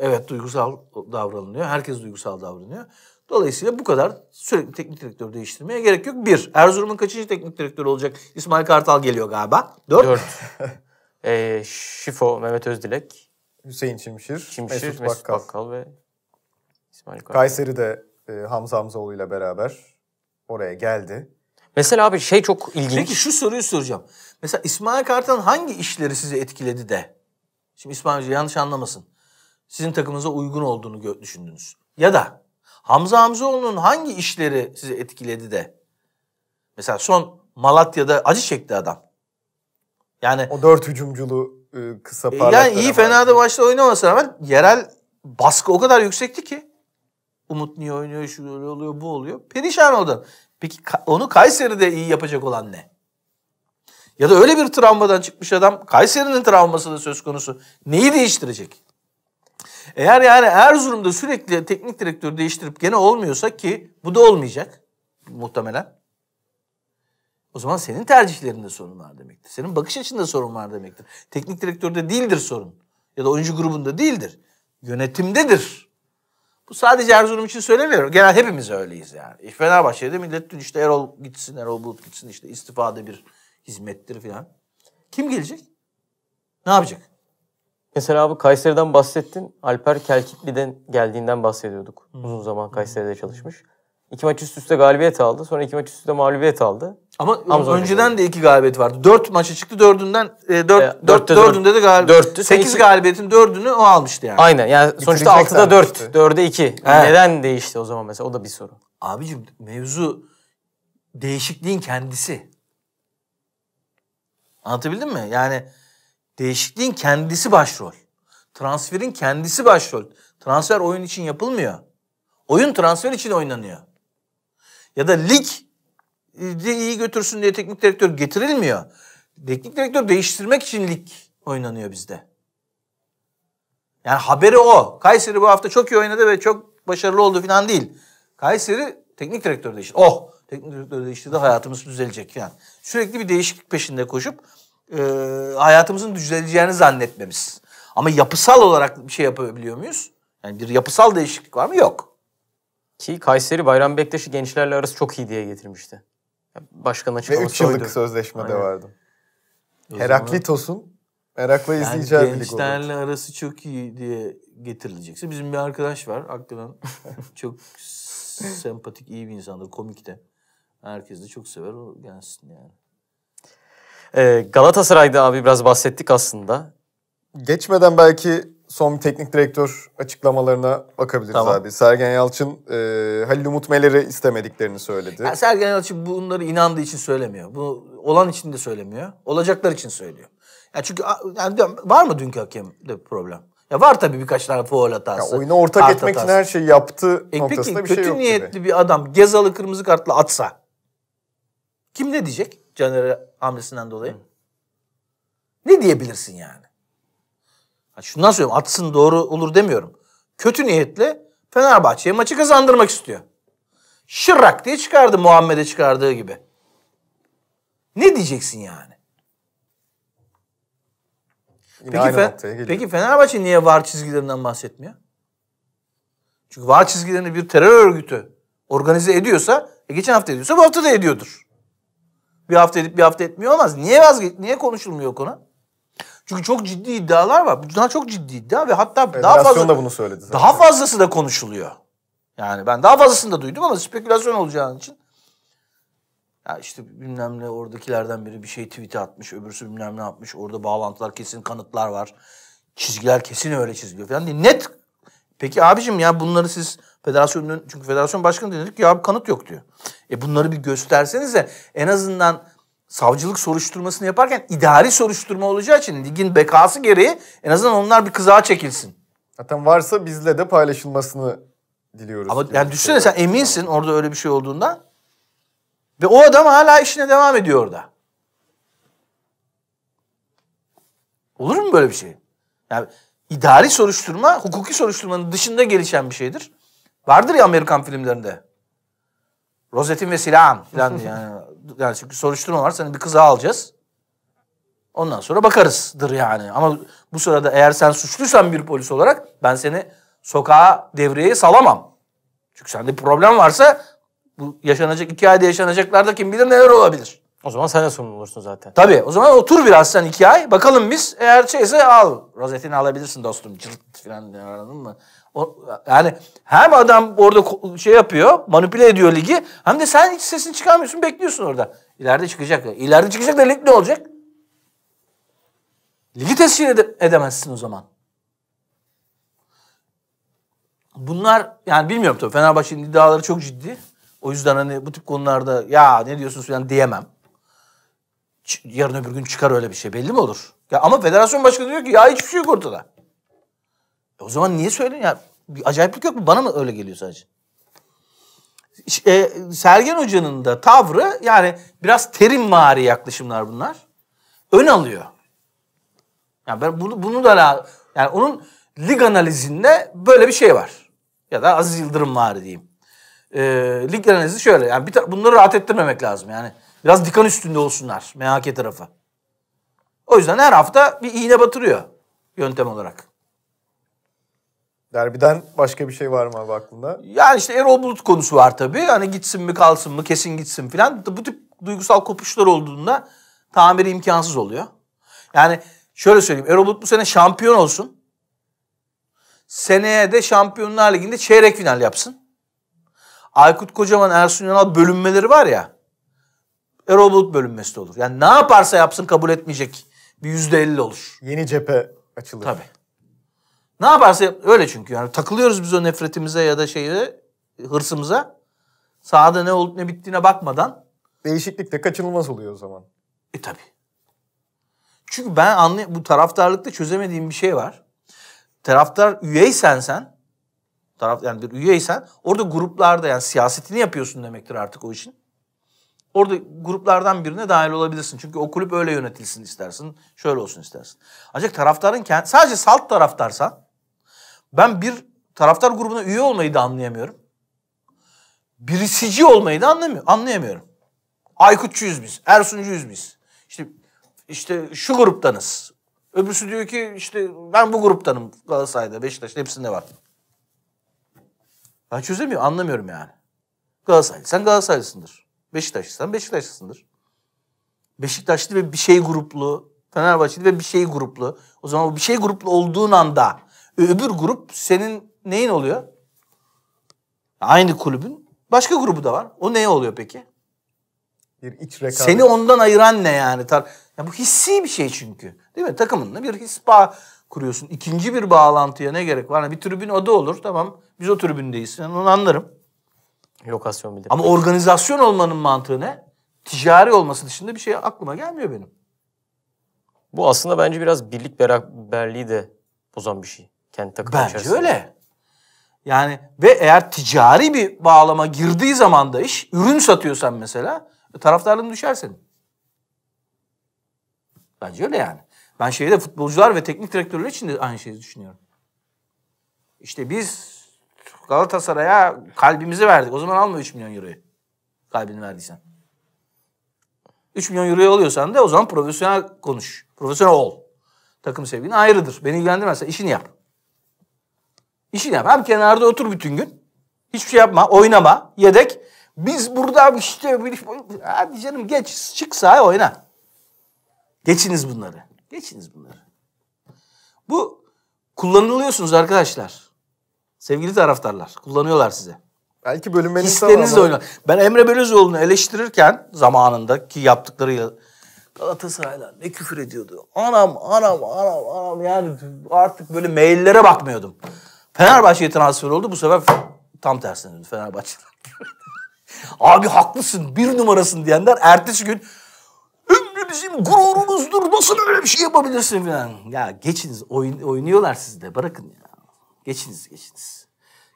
evet duygusal davranılıyor. Herkes duygusal davranıyor. Dolayısıyla bu kadar sürekli teknik direktör değiştirmeye gerek yok. Bir, Erzurum'un kaçıncı teknik direktörü olacak? İsmail Kartal geliyor galiba. Dört. Dört. e, Şifo, Mehmet Özdilek. Hüseyin Çimşir, Çimşir Mesut, Mesut Bakkal. Bakkal ve İsmail Kartal. Kayseri'de e, Hamza Hamzaoğlu ile beraber oraya geldi. Mesela abi şey çok ilginç. Peki şu soruyu soracağım. Mesela İsmail Kartal'ın hangi işleri sizi etkiledi de? Şimdi İsmail Hoca yanlış anlamasın. Sizin takımınıza uygun olduğunu düşündünüz. Ya da Hamza Hamzaoğlu'nun hangi işleri sizi etkiledi de? Mesela son Malatya'da acı çekti adam. Yani o dört hücumculu e, kısa e, parlaklara. Yani iyi fena da başta oynamasına rağmen yerel baskı o kadar yüksekti ki. Umut niye oynuyor, şu oluyor, bu oluyor. Perişan oldu. Peki onu Kayseri'de iyi yapacak olan ne? Ya da öyle bir travmadan çıkmış adam Kayseri'nin travması da söz konusu. Neyi değiştirecek? Eğer yani Erzurum'da sürekli teknik direktör değiştirip gene olmuyorsa ki bu da olmayacak muhtemelen. O zaman senin tercihlerinde sorun var demektir. Senin bakış açında sorun var demektir. Teknik direktörde değildir sorun. Ya da oyuncu grubunda değildir. Yönetimdedir bu sadece Erzurum için söylemiyorum. Genel hepimiz öyleyiz yani. Fenerbahçe'de millet dün işte Erol gitsin, Erol Bulut gitsin işte istifade bir hizmettir filan. Kim gelecek? Ne yapacak? Mesela abi Kayseri'den bahsettin. Alper Kelkitli'den geldiğinden bahsediyorduk. Uzun zaman Kayseri'de çalışmış. İki maç üst üste galibiyet aldı. Sonra iki maç üst üste mağlubiyet aldı. Ama Amazon önceden gibi. de iki galibiyet vardı. Dört maç çıktı dördünden e, dört, e, dörtte, dördünde de galibiyet. Dörttü. Sekiz iki... galibiyetin dördünü o almıştı yani. Aynen yani Bitirecek sonuçta altıda dört, dörde iki. Evet. Neden değişti o zaman mesela o da bir soru. Abicim mevzu değişikliğin kendisi. Anlatabildim mi? Yani değişikliğin kendisi başrol. Transferin kendisi başrol. Transfer oyun için yapılmıyor. Oyun transfer için oynanıyor ya da lig de iyi götürsün diye teknik direktör getirilmiyor. Teknik direktör değiştirmek için lig oynanıyor bizde. Yani haberi o. Kayseri bu hafta çok iyi oynadı ve çok başarılı oldu falan değil. Kayseri teknik direktör değişti. Oh teknik direktör de hayatımız düzelecek yani. Sürekli bir değişiklik peşinde koşup e, hayatımızın düzeleceğini zannetmemiz. Ama yapısal olarak bir şey yapabiliyor muyuz? Yani bir yapısal değişiklik var mı? Yok. Ki Kayseri Bayram Bektaş'ı gençlerle arası çok iyi diye getirmişti. Başkan açıklaması Ve 3 yıllık oydu. sözleşme de vardı. O Heraklitos'un zaman... merakla izleyeceği bir Gençlerle arası çok iyi diye getirilecekse bizim bir arkadaş var hakikaten çok sempatik iyi bir insandır komik de. Herkes de çok sever o gelsin yani. Ee, Galatasaray'da abi biraz bahsettik aslında. Geçmeden belki son bir teknik direktör açıklamalarına bakabiliriz tamam. abi. Sergen Yalçın e, Halil Umut Meler'i istemediklerini söyledi. Yani Sergen Yalçın bunları inandığı için söylemiyor. Bu olan için de söylemiyor. Olacaklar için söylüyor. Yani çünkü yani diyorum, var mı dünkü hakemde problem? Ya var tabii birkaç tane foul hatası. Ya oyuna ortak etmek hatası. için her şeyi yaptı e noktasında peki, bir şey yok kötü niyetli gibi. bir adam Gezalı kırmızı kartla atsa kim ne diyecek Caner'e hamlesinden dolayı? Hı. Ne diyebilirsin yani? Şundan söylüyorum atsın doğru olur demiyorum. Kötü niyetle Fenerbahçe'ye maçı kazandırmak istiyor. Şırrak diye çıkardı Muhammed'e çıkardığı gibi. Ne diyeceksin yani? peki, fe- peki Fenerbahçe niye var çizgilerinden bahsetmiyor? Çünkü var çizgilerini bir terör örgütü organize ediyorsa, e geçen hafta ediyorsa bu hafta da ediyordur. Bir hafta edip bir hafta etmiyor olmaz. Niye vazge niye konuşulmuyor konu? Çünkü çok ciddi iddialar var. Bu daha çok ciddi iddia ve hatta Federasyon daha fazla da bunu söyledi zaten. Daha fazlası da konuşuluyor. Yani ben daha fazlasını da duydum ama spekülasyon olacağının için ya işte bilmem ne oradakilerden biri bir şey tweet'e atmış, öbürsü bilmem ne yapmış. Orada bağlantılar kesin, kanıtlar var. Çizgiler kesin öyle çiziliyor falan diye. Net. Peki abicim ya bunları siz federasyonun çünkü federasyon başkanı dedik ki ya abi kanıt yok diyor. E bunları bir göstersenize en azından savcılık soruşturmasını yaparken idari soruşturma olacağı için ligin bekası gereği en azından onlar bir kızağa çekilsin. Zaten varsa bizle de paylaşılmasını diliyoruz. Ama yani düşünsene şey sen eminsin orada öyle bir şey olduğunda Ve o adam hala işine devam ediyor orada. Olur mu böyle bir şey? Yani idari soruşturma hukuki soruşturmanın dışında gelişen bir şeydir. Vardır ya Amerikan filmlerinde. Rozetim ve silahım falan yani. yani çünkü soruşturma var. seni hani bir kıza alacağız. Ondan sonra bakarızdır yani. Ama bu sırada eğer sen suçluysan bir polis olarak ben seni sokağa devreye salamam. Çünkü sende problem varsa bu yaşanacak iki ayda yaşanacaklarda kim bilir neler olabilir. O zaman sen de sorumlu olursun zaten. Tabii. O zaman otur biraz sen iki ay. Bakalım biz eğer şeyse al. Rozetini alabilirsin dostum. Cırt falan anladın mı? Yani hem adam orada şey yapıyor, manipüle ediyor ligi hem de sen hiç sesini çıkarmıyorsun, bekliyorsun orada. İleride çıkacak. İleride çıkacak da lig ne olacak? Ligi tescil ede- edemezsin o zaman. Bunlar yani bilmiyorum tabii Fenerbahçe'nin iddiaları çok ciddi. O yüzden hani bu tip konularda ya ne diyorsunuz falan diyemem. Ç- yarın öbür gün çıkar öyle bir şey belli mi olur? Ya ama federasyon başkanı diyor ki ya hiçbir şey yok ortada. E, o zaman niye söyledin ya? Bir acayiplik yok mu? Bana mı öyle geliyor sadece? E, Sergen Hoca'nın da tavrı yani biraz terim terimvari yaklaşımlar bunlar. Ön alıyor. Yani ben bunu, bunu da yani onun lig analizinde böyle bir şey var. Ya da Aziz Yıldırım var diyeyim. E, lig analizi şöyle. Yani bir bunları rahat ettirmemek lazım yani. Biraz dikan üstünde olsunlar MHK tarafı. O yüzden her hafta bir iğne batırıyor yöntem olarak. Derbiden başka bir şey var mı abi aklında? Yani işte Erol Bulut konusu var tabii. Hani gitsin mi kalsın mı kesin gitsin filan. Bu tip duygusal kopuşlar olduğunda tamiri imkansız oluyor. Yani şöyle söyleyeyim. Erol Bulut bu sene şampiyon olsun. Seneye de Şampiyonlar Ligi'nde çeyrek final yapsın. Aykut Kocaman, Ersun Yanal bölünmeleri var ya. Erol Bulut bölünmesi de olur. Yani ne yaparsa yapsın kabul etmeyecek bir yüzde elli olur. Yeni cephe açılır. Tabii. Ne yaparsa öyle çünkü yani takılıyoruz biz o nefretimize ya da şeyi hırsımıza. Sahada ne olup ne bittiğine bakmadan. Değişiklik de kaçınılmaz oluyor o zaman. E tabi. Çünkü ben anlay bu taraftarlıkta çözemediğim bir şey var. Taraftar üyeysen sen taraf yani bir üyeysen orada gruplarda yani siyasetini yapıyorsun demektir artık o işin. Orada gruplardan birine dahil olabilirsin. Çünkü o kulüp öyle yönetilsin istersin. Şöyle olsun istersin. Ancak taraftarın kend, sadece salt taraftarsan ben bir taraftar grubuna üye olmayı da anlayamıyorum. Birisici olmayı da anlamıyorum. anlayamıyorum. Aykutçuyuz biz, Ersuncuyuz biz. İşte, işte şu gruptanız. Öbürsü diyor ki işte ben bu gruptanım Galatasaray'da, Beşiktaş'ta hepsinde var. Ben çözemiyorum, anlamıyorum yani. Galatasaraylı, sen Galatasaraylısındır. Beşiktaşlıysan Beşiktaşlısındır. Beşiktaşlı ve bir şey gruplu, Fenerbahçeli ve bir şey gruplu. O zaman bu bir şey gruplu olduğun anda Öbür grup senin neyin oluyor? Aynı kulübün başka grubu da var. O neye oluyor peki? Bir iç rekabet. Seni ondan ayıran ne yani? Ya bu hissi bir şey çünkü. Değil mi? Takımınla bir his bağ kuruyorsun. İkinci bir bağlantıya ne gerek var? Hani bir tribün adı olur. Tamam. Biz o tribündeyiz. Yani onu anlarım. Lokasyon bilir. Ama organizasyon olmanın mantığı ne? Ticari olması dışında bir şey aklıma gelmiyor benim. Bu aslında bence biraz birlik beraberliği de bozan bir şey. Kendi takım Bence içerisinde. öyle. Yani ve eğer ticari bir bağlama girdiği zaman da iş, ürün satıyorsan mesela e, taraftarlığın düşer senin. Bence öyle yani. Ben şeyde futbolcular ve teknik direktörler için de aynı şeyi düşünüyorum. İşte biz Galatasaray'a kalbimizi verdik. O zaman alma 3 milyon euroyu. Kalbini verdiysen. 3 milyon euroyu alıyorsan da o zaman profesyonel konuş. Profesyonel ol. Takım sevgin ayrıdır. Beni ilgilendirmezse işini yap. İşini yap. Hem kenarda otur bütün gün. Hiçbir şey yapma. Oynama. Yedek. Biz burada işte hadi canım geç çık sahaya oyna. Geçiniz bunları. Geçiniz bunları. Bu kullanılıyorsunuz arkadaşlar. Sevgili taraftarlar kullanıyorlar size. Belki bölünmeniz Hislerinizle oynar. Ben Emre Belözoğlu'nu eleştirirken zamanında ki yaptıklarıyla Galatasaray'la ne küfür ediyordu. Anam anam anam anam yani artık böyle maillere bakmıyordum. Fenerbahçe'ye transfer oldu. Bu sefer tam tersine döndü Fenerbahçe. Abi haklısın bir numarasın diyenler ertesi gün ünlü bizim gururumuzdur nasıl öyle bir şey yapabilirsin falan. Ya geçiniz oyun, oynuyorlar sizde bırakın ya. Geçiniz geçiniz.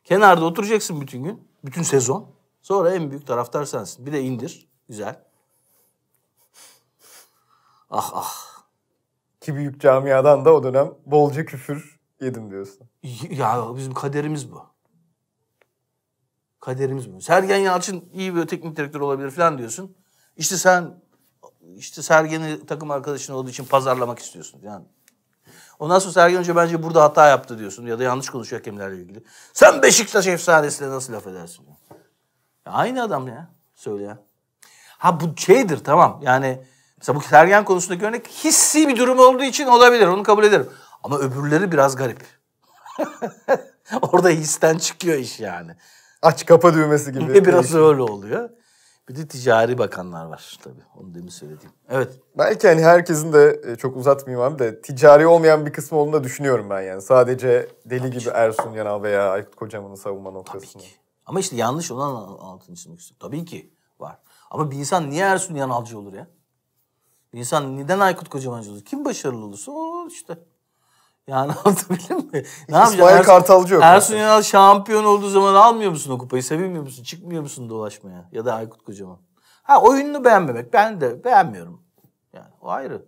Kenarda oturacaksın bütün gün. Bütün sezon. Sonra en büyük taraftar sensin. Bir de indir. Güzel. Ah ah. Ki büyük camiadan da o dönem bolca küfür Yedim diyorsun. Ya bizim kaderimiz bu. Kaderimiz bu. Sergen Yalçın iyi bir teknik direktör olabilir falan diyorsun. İşte sen işte Sergen'i takım arkadaşın olduğu için pazarlamak istiyorsun yani. Ondan sonra Sergen Hoca bence burada hata yaptı diyorsun ya da yanlış konuşuyor hakemlerle ilgili. Sen Beşiktaş efsanesiyle nasıl laf edersin? Ya aynı adam ya söyle ya. Ha bu şeydir tamam yani mesela bu Sergen konusundaki örnek hissi bir durum olduğu için olabilir onu kabul ederim. Ama öbürleri biraz garip. Orada histen çıkıyor iş yani. Aç kapa düğmesi gibi. Ve biraz değişim. öyle oluyor. Bir de ticari bakanlar var tabii. Onu demin söylediğim. Evet. Belki hani herkesin de e, çok uzatmayayım abi de ticari olmayan bir kısmı olduğunu da düşünüyorum ben yani. Sadece deli tabii gibi ki. Ersun Yanal veya Aykut Kocaman'ın savunma noktasını. Tabii ki. Ama işte yanlış olan altını çizmek istiyorum. Tabii ki var. Ama bir insan niye Ersun Yanalcı olur ya? Bir insan neden Aykut Kocaman'cı olur? Kim başarılı olursa o işte. Yani anlatabildim mi? Ne yapacaksın? İsmail Kartalcı yok. Ersun Yanal şampiyon olduğu zaman almıyor musun o kupayı? Sevilmiyor musun? Çıkmıyor musun dolaşmaya? Ya da Aykut Kocaman. Ha oyununu beğenmemek. Ben de beğenmiyorum. Yani o ayrı.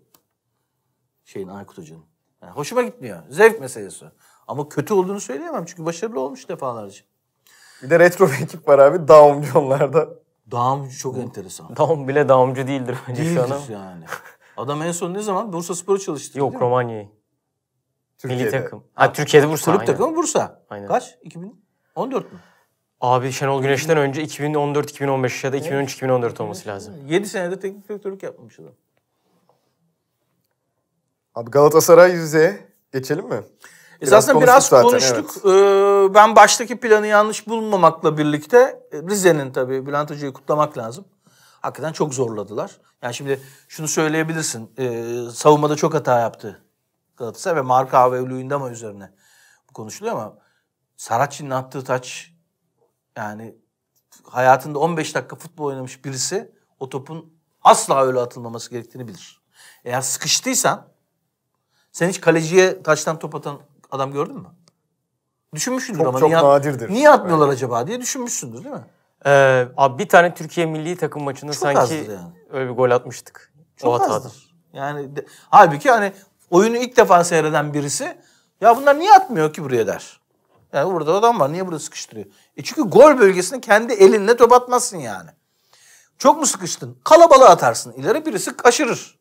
Şeyin Aykut Hoca'nın. Yani hoşuma gitmiyor. Zevk meselesi. Ama kötü olduğunu söyleyemem. Çünkü başarılı olmuş defalarca. Bir de retro bir ekip var abi. Dağımcı onlarda. Dağımcı çok enteresan. Dağım bile dağımcı değildir bence değildir şu an. Değildir yani. Adam en son ne zaman? Bursa Spor'a çalıştı. Yok Romanya'yı. Türkiye'de. Milli takım. Ha, ha Türkiye'de Bursa. Kulüp takımı Bursa. Aynen. Kaç? 2014 mü? Abi Şenol Güneş'ten önce 2014-2015 ya da 2013-2014 olması lazım. 7 senede teknik direktörlük yapmamış adam. Abi Galatasaray yüzeye geçelim mi? E, biraz Esasında biraz zaten, konuştuk. Evet. Ee, ben baştaki planı yanlış bulmamakla birlikte e, Rize'nin tabii Bülent Hoca'yı kutlamak lazım. Hakikaten çok zorladılar. Yani şimdi şunu söyleyebilirsin. Ee, savunmada çok hata yaptı Galatasaray ve marka ve Luyendama üzerine konuşuluyor ama Saracchi'nin attığı taç yani hayatında 15 dakika futbol oynamış birisi o topun asla öyle atılmaması gerektiğini bilir. Eğer sıkıştıysan sen hiç kaleciye taştan top atan adam gördün mü? Düşünmüşsündür çok, ama. Çok niye, nadirdir. Niye atmıyorlar evet. acaba diye düşünmüşsündür değil mi? Ee, abi bir tane Türkiye milli takım maçında çok sanki yani. öyle bir gol atmıştık. Çok o hatadır. Yani de, halbuki hani oyunu ilk defa seyreden birisi ya bunlar niye atmıyor ki buraya der. Yani burada adam var niye burada sıkıştırıyor? E çünkü gol bölgesini kendi elinle top atmazsın yani. Çok mu sıkıştın? Kalabalığı atarsın. İleri birisi kaşırır.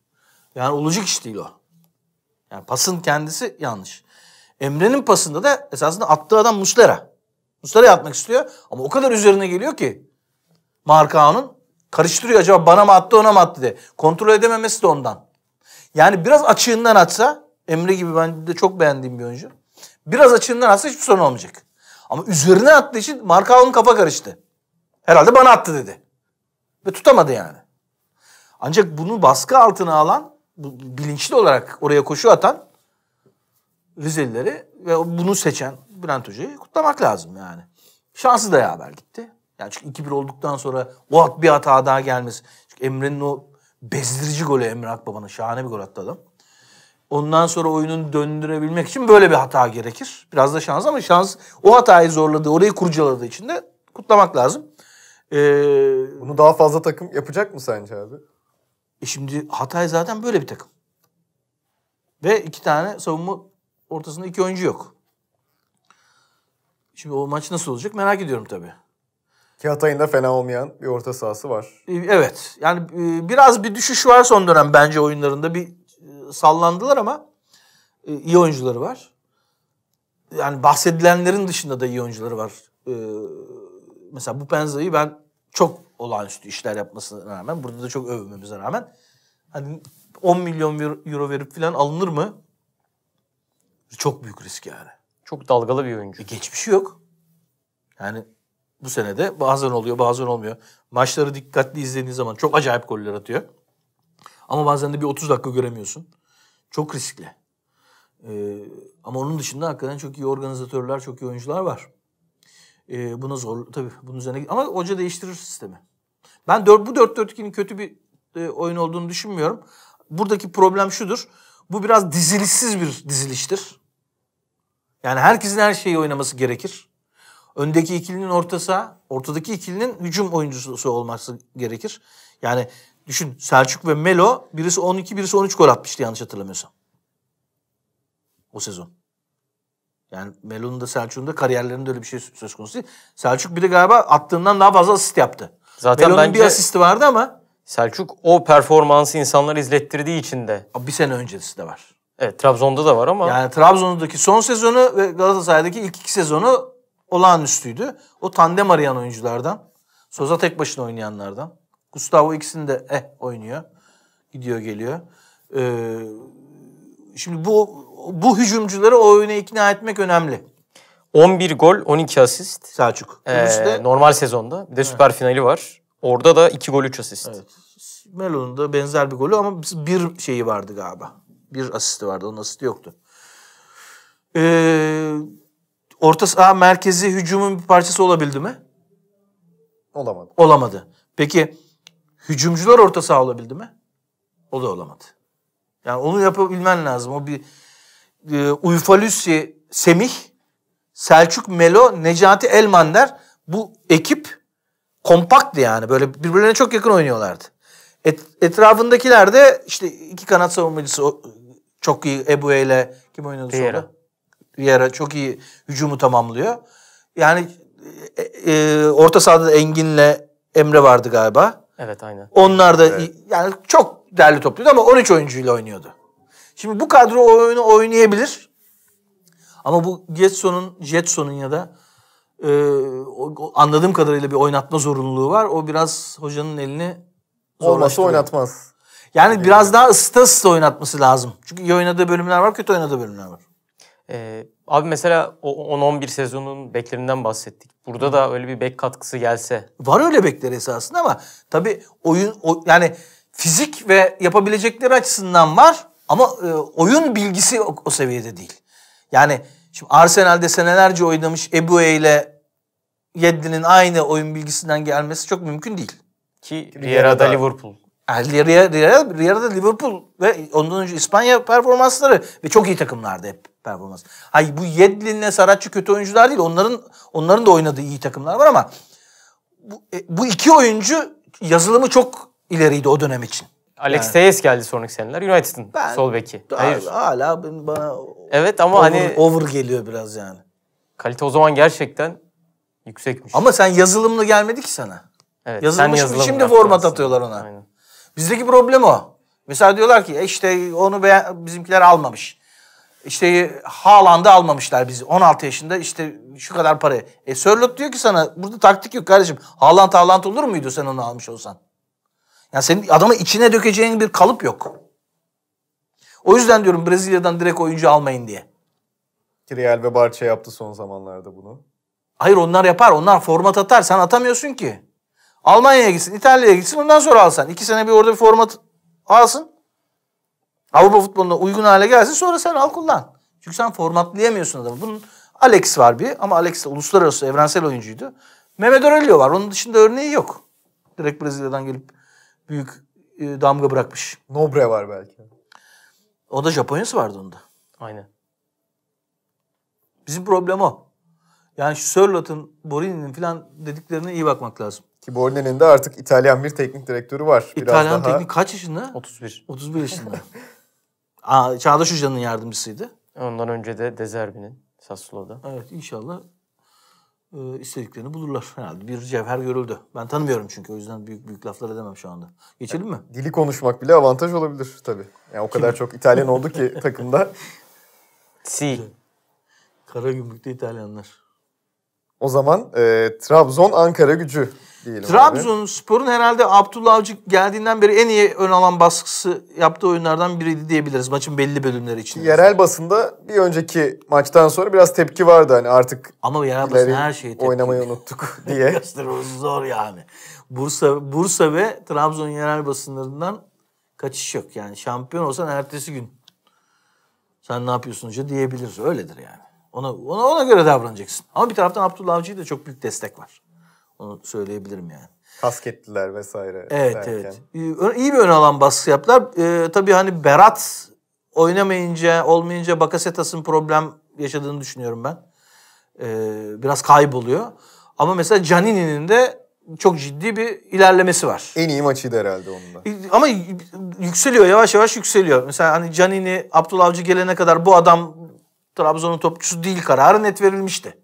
Yani olacak iş değil o. Yani pasın kendisi yanlış. Emre'nin pasında da esasında attığı adam Muslera. Muslera'ya atmak istiyor ama o kadar üzerine geliyor ki Markao'nun karıştırıyor acaba bana mı attı ona mı attı diye. Kontrol edememesi de ondan. Yani biraz açığından atsa Emre gibi ben de çok beğendiğim bir oyuncu. Biraz açığından atsa hiçbir sorun olmayacak. Ama üzerine attığı için Markao'nun kafa karıştı. Herhalde bana attı dedi. Ve tutamadı yani. Ancak bunu baskı altına alan, bilinçli olarak oraya koşu atan Rizelileri ve bunu seçen Bülent Hoca'yı kutlamak lazım yani. Şansı da yaver gitti. Yani çünkü 2-1 olduktan sonra o oh, at bir hata daha gelmesi. Çünkü Emre'nin o Bezdirici golü Emre Akbaba'nın. Şahane bir gol attı adam. Ondan sonra oyunun döndürebilmek için böyle bir hata gerekir. Biraz da şans ama şans o hatayı zorladı, orayı kurcaladığı için de kutlamak lazım. Ee, Bunu daha fazla takım yapacak mı sence abi? E şimdi Hatay zaten böyle bir takım. Ve iki tane savunma ortasında iki oyuncu yok. Şimdi o maç nasıl olacak merak ediyorum tabii. Ki Hatay'ın da fena olmayan bir orta sahası var. E, evet. Yani e, biraz bir düşüş var son dönem bence oyunlarında. Bir e, sallandılar ama iyi oyuncuları var. Yani bahsedilenlerin dışında da iyi oyuncuları var. Mesela bu Penza'yı ben çok olağanüstü işler yapmasına rağmen, burada da çok övmemize rağmen hani 10 milyon euro verip falan alınır mı? Çok büyük risk yani. Çok dalgalı bir oyuncu. E geçmişi yok. Yani bu senede. Bazen oluyor bazen olmuyor. Maçları dikkatli izlediğin zaman çok acayip goller atıyor. Ama bazen de bir 30 dakika göremiyorsun. Çok riskli. Ee, ama onun dışında hakikaten çok iyi organizatörler, çok iyi oyuncular var. Ee, buna zor tabii bunun üzerine ama hoca değiştirir sistemi. Ben 4, bu 4-4-2'nin kötü bir e, oyun olduğunu düşünmüyorum. Buradaki problem şudur. Bu biraz dizilişsiz bir diziliştir. Yani herkesin her şeyi oynaması gerekir. Öndeki ikilinin orta ortadaki ikilinin hücum oyuncusu olması gerekir. Yani düşün Selçuk ve Melo birisi 12 birisi 13 gol atmıştı yanlış hatırlamıyorsam. O sezon. Yani Melo'nun da Selçuk'un da kariyerlerinde öyle bir şey söz konusu değil. Selçuk bir de galiba attığından daha fazla asist yaptı. Zaten Melo'nun bir asisti vardı ama. Selçuk o performansı insanlar izlettirdiği için de. Bir sene öncesi de var. Evet Trabzon'da da var ama. Yani Trabzon'daki son sezonu ve Galatasaray'daki ilk iki sezonu olağanüstüydü. O tandem arayan oyunculardan. Soza tek başına oynayanlardan. Gustavo ikisini de eh oynuyor. Gidiyor geliyor. Ee, şimdi bu bu hücumcuları o oyuna ikna etmek önemli. 11 gol, 12 asist. Selçuk. Ee, Hulusi'de... normal sezonda. Bir de süper evet. finali var. Orada da 2 gol, 3 asist. Evet. Melo'nun da benzer bir golü ama bir şeyi vardı galiba. Bir asisti vardı. Onun asisti yoktu. Ee, orta saha merkezi hücumun bir parçası olabildi mi? Olamadı. Olamadı. Peki hücumcular orta saha olabildi mi? O da olamadı. Yani onu yapabilmen lazım. O bir e, Uyfalusi Semih, Selçuk Melo, Necati Elmander bu ekip kompaktı yani. Böyle birbirlerine çok yakın oynuyorlardı. Et, etrafındakiler de işte iki kanat savunmacısı çok iyi Ebu'ye ile kim oynadı sonra? Vieira bir yere çok iyi hücumu tamamlıyor. Yani e, e, orta sahada da Engin'le Emre vardı galiba. Evet aynen. Onlar da evet. yani çok değerli topluyordu ama 13 oyuncuyla oynuyordu. Şimdi bu kadro oyunu oynayabilir. Ama bu Jetson'un Jetson'un ya da e, anladığım kadarıyla bir oynatma zorunluluğu var. O biraz hocanın elini Olmasa oynatmaz. Yani, yani biraz daha ısıta ısıta oynatması lazım. Çünkü iyi oynadığı bölümler var, kötü oynadığı bölümler var. Ee, abi mesela 10-11 sezonun beklerinden bahsettik. Burada da öyle bir bek katkısı gelse. Var öyle bekler esasında ama tabii oyun o, yani fizik ve yapabilecekleri açısından var ama e, oyun bilgisi o, o seviyede değil. Yani şimdi Arsenal'de senelerce oynamış Ebue ile Yedlin'in aynı oyun bilgisinden gelmesi çok mümkün değil. Ki Riera'da Liverpool. Riera'da Liverpool ve ondan önce İspanya performansları ve çok iyi takımlardı hep performans. Hay bu Yedlin'le Saracchi kötü oyuncular değil. Onların onların da oynadığı iyi takımlar var ama bu, e, bu iki oyuncu yazılımı çok ileriydi o dönem için. Alex yani. Tejes geldi sonraki seneler United'ın sol beki. Hayır. Hala bana Evet ama over, hani over geliyor biraz yani. Kalite o zaman gerçekten yüksekmiş. Ama sen yazılımlı gelmedi ki sana. Evet, Yazılmış sen şimdi format atıyorlar ona. Aynen. Bizdeki problem o. Mesela diyorlar ki e işte onu beğen, bizimkiler almamış. İşte Haaland'ı almamışlar bizi. 16 yaşında işte şu kadar para. E Sörlot diyor ki sana burada taktik yok kardeşim. Haaland Haaland olur muydu sen onu almış olsan? Yani senin adamı içine dökeceğin bir kalıp yok. O yüzden diyorum Brezilya'dan direkt oyuncu almayın diye. Real ve Barça yaptı son zamanlarda bunu. Hayır onlar yapar. Onlar format atar. Sen atamıyorsun ki. Almanya'ya gitsin, İtalya'ya gitsin. Ondan sonra alsan. İki sene bir orada bir format alsın. Avrupa futboluna uygun hale gelsin sonra sen al kullan. Çünkü sen formatlayamıyorsun adamı. Bunun Alex var bir ama Alex de uluslararası evrensel oyuncuydu. Mehmet Aurelio var. Onun dışında örneği yok. Direkt Brezilya'dan gelip büyük e, damga bırakmış. Nobre var belki. O da Japonya'sı vardı onda. Aynen. Bizim problem o. Yani şu Sörlot'un, Borini'nin falan dediklerine iyi bakmak lazım. Ki Borini'nin de artık İtalyan bir teknik direktörü var. Biraz İtalyan daha... teknik kaç yaşında? 31. 31 yaşında. Aa, Çağdaş Hoca'nın yardımcısıydı. Ondan önce de Dezerbi'nin Sassuolo'da. Evet inşallah e, istediklerini bulurlar. Herhalde bir cevher görüldü. Ben tanımıyorum çünkü o yüzden büyük büyük laflar edemem şu anda. Geçelim mi? Dili konuşmak bile avantaj olabilir tabii. Yani o kadar çok İtalyan oldu ki takımda. Si. Kara Karagümrük'te İtalyanlar. O zaman e, Trabzon Ankara gücü diyelim. Trabzonspor'un herhalde Abdullah Avcı geldiğinden beri en iyi ön alan baskısı yaptığı oyunlardan biriydi diyebiliriz maçın belli bölümleri için. Yerel basında bir önceki maçtan sonra biraz tepki vardı hani artık. Ama yerel basın her şeyi tepki. Oynamayı unuttuk diye. Göstermesi zor yani. Bursa Bursa ve Trabzon yerel basınlarından kaçış yok yani. Şampiyon olsan ertesi gün sen ne yapıyorsun hoca diyebiliriz. Öyledir yani. Ona, ona, ona göre davranacaksın. Ama bir taraftan Abdullah Avcı'ya da çok büyük destek var. Onu söyleyebilirim yani. Kaskettiler vesaire. Evet derken. evet. İyi bir ön alan baskı yaptılar. Ee, tabii hani Berat oynamayınca, olmayınca Bakasetas'ın problem yaşadığını düşünüyorum ben. Ee, biraz kayboluyor. Ama mesela Canini'nin de çok ciddi bir ilerlemesi var. En iyi maçıydı herhalde onunla. Ama yükseliyor yavaş yavaş yükseliyor. Mesela hani Canini, Abdullah Avcı gelene kadar bu adam Trabzon'un topçusu değil kararı net verilmişti.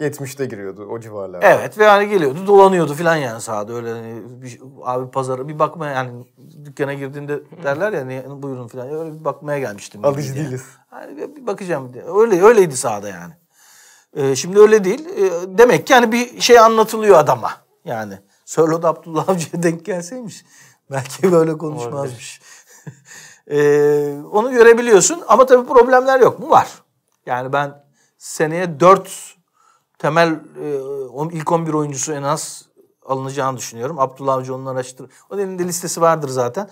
70'te giriyordu o civarlarda. Evet ve yani geliyordu dolanıyordu falan yani sahada öyle hani bir, abi pazarı bir bakmaya yani dükkana girdiğinde derler ya yani, buyurun falan öyle bir bakmaya gelmiştim. Alıcı değiliz. Yani bir bakacağım diye. Öyle öyleydi sahada yani. Ee, şimdi öyle değil. Ee, demek ki yani bir şey anlatılıyor adama yani. Sörlot Abdullah Avcı'ya denk gelseymiş belki böyle konuşmazmış. ee, onu görebiliyorsun ama tabii problemler yok mu? Var. Yani ben seneye dört temel e, ilk 11 oyuncusu en az alınacağını düşünüyorum. Abdullah Avcı onun araştır. O elinde listesi vardır zaten.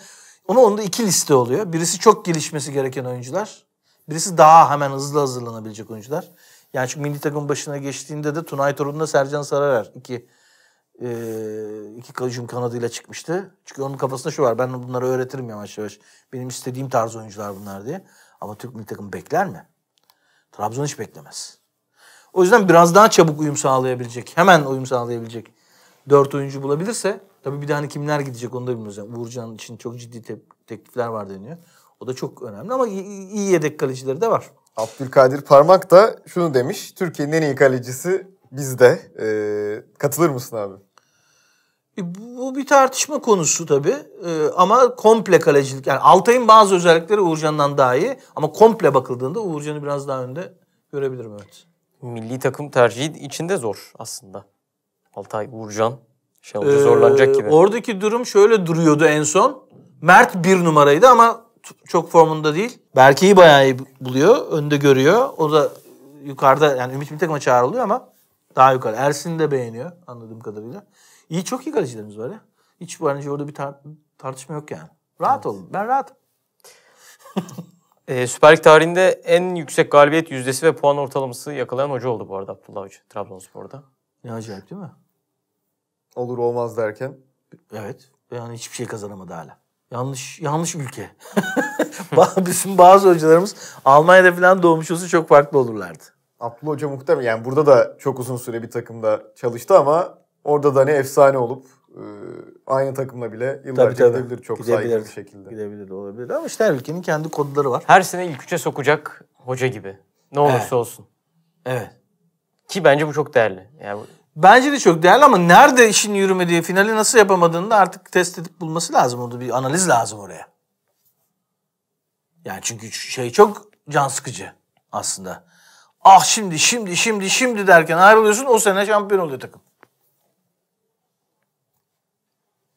Onu onda iki liste oluyor. Birisi çok gelişmesi gereken oyuncular. Birisi daha hemen hızlı hazırlanabilecek oyuncular. Yani çünkü milli takım başına geçtiğinde de Tunay Torun'da Sercan Sararer iki e, iki kalıcım kanadıyla çıkmıştı. Çünkü onun kafasında şu var. Ben bunları öğretirim yavaş yavaş. Benim istediğim tarz oyuncular bunlar diye. Ama Türk milli takım bekler mi? Trabzon hiç beklemez. O yüzden biraz daha çabuk uyum sağlayabilecek. Hemen uyum sağlayabilecek. Dört oyuncu bulabilirse tabii bir de hani kimler gidecek onu da bilmiyoruz. Yani Uğurcan için çok ciddi te- teklifler var deniyor. O da çok önemli ama iyi yedek kalecileri de var. Abdülkadir Parmak da şunu demiş. Türkiye'nin en iyi kalecisi bizde. Ee, katılır mısın abi? E, bu bir tartışma konusu tabii ee, ama komple kalecilik. Yani Altay'ın bazı özellikleri Uğurcan'dan daha iyi ama komple bakıldığında Uğurcan'ı biraz daha önde görebilirim evet milli takım tercihi içinde zor aslında. Altay Uğurcan şey olacak, ee, zorlanacak gibi. Oradaki durum şöyle duruyordu en son. Mert bir numaraydı ama çok formunda değil. Berke'yi bayağı iyi buluyor. Önde görüyor. O da yukarıda yani Ümit bir takıma çağrılıyor ama daha yukarı. Ersin de beğeniyor anladığım kadarıyla. İyi çok iyi kalecilerimiz var ya. Hiç bence orada bir tar- tartışma yok yani. Rahat evet. olun. Ben rahatım. Ee, Süper Lig tarihinde en yüksek galibiyet yüzdesi ve puan ortalaması yakalayan hoca oldu bu arada Abdullah Hoca Trabzonspor'da. Ne acayip değil mi? Olur olmaz derken. Evet. Yani hiçbir şey kazanamadı hala. Yanlış yanlış ülke. Bizim bazı hocalarımız Almanya'da falan doğmuş olsa çok farklı olurlardı. Abdullah Hoca muhtemelen yani burada da çok uzun süre bir takımda çalıştı ama orada da ne hani efsane olup ee, aynı takımla bile yıllarca tabii, tabii. gidebilir çok saygın bir şekilde. Gidebilir olabilir ama işte her ülkenin kendi kodları var. Her sene ilk üçe sokacak hoca gibi. Ne olursa evet. olsun. Evet. Ki bence bu çok değerli. Yani Bence de çok değerli ama nerede işin yürümediği, finali nasıl yapamadığını da artık test edip bulması lazım. Orada bir analiz lazım oraya. Yani çünkü şey çok can sıkıcı aslında. Ah şimdi, şimdi, şimdi, şimdi derken ayrılıyorsun o sene şampiyon oluyor takım.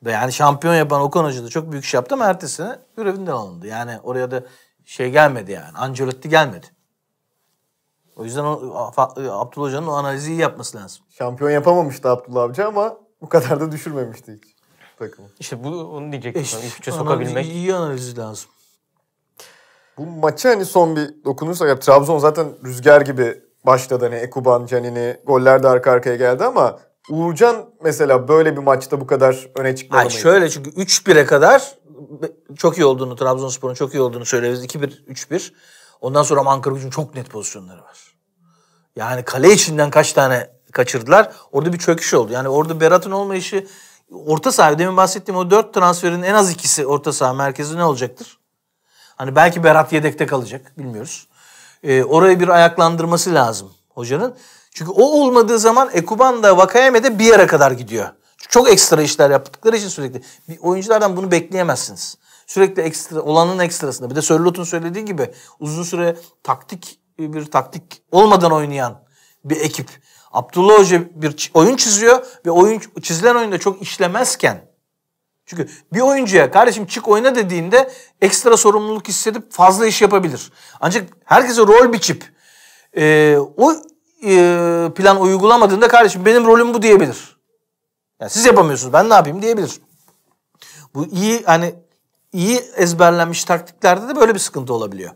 Ve yani şampiyon yapan Okan Hoca da çok büyük iş yaptı ama ertesine görevinden alındı. Yani oraya da şey gelmedi yani. Ancelotti gelmedi. O yüzden o, e, Abdullah Hoca'nın o analizi iyi yapması lazım. Şampiyon yapamamıştı Abdullah Avcı ama bu kadar da düşürmemişti hiç takımı. İşte bu onu diyecektim. İşte, İç hani içe sokabilmek. İyi analizi lazım. Bu maçı hani son bir dokunursa ya Trabzon zaten rüzgar gibi başladı. Hani Ekuban, Canini goller de arka arkaya geldi ama Uğurcan mesela böyle bir maçta bu kadar öne çıkmalı Ay Şöyle çünkü 3-1'e kadar çok iyi olduğunu, Trabzonspor'un çok iyi olduğunu söyleriz. 2-1, 3-1. Ondan sonra Ankara gücün çok net pozisyonları var. Yani kale içinden kaç tane kaçırdılar. Orada bir çöküş oldu. Yani orada Berat'ın olmayışı orta saha. Demin bahsettiğim o dört transferin en az ikisi orta saha merkezi ne olacaktır? Hani belki Berat yedekte kalacak. Bilmiyoruz. Ee, oraya bir ayaklandırması lazım hocanın. Çünkü o olmadığı zaman Ekuban da Vakayeme'de bir yere kadar gidiyor. çok ekstra işler yaptıkları için sürekli. Bir oyunculardan bunu bekleyemezsiniz. Sürekli ekstra, olanın ekstrasında. Bir de Sörlot'un söylediği gibi uzun süre taktik bir taktik olmadan oynayan bir ekip. Abdullah Hoca bir oyun çiziyor ve oyun çizilen oyunda çok işlemezken çünkü bir oyuncuya kardeşim çık oyna dediğinde ekstra sorumluluk hissedip fazla iş yapabilir. Ancak herkese rol biçip e, o e, plan uygulamadığında kardeşim benim rolüm bu diyebilir. Yani siz yapamıyorsunuz ben ne yapayım diyebilir. Bu iyi hani iyi ezberlenmiş taktiklerde de böyle bir sıkıntı olabiliyor.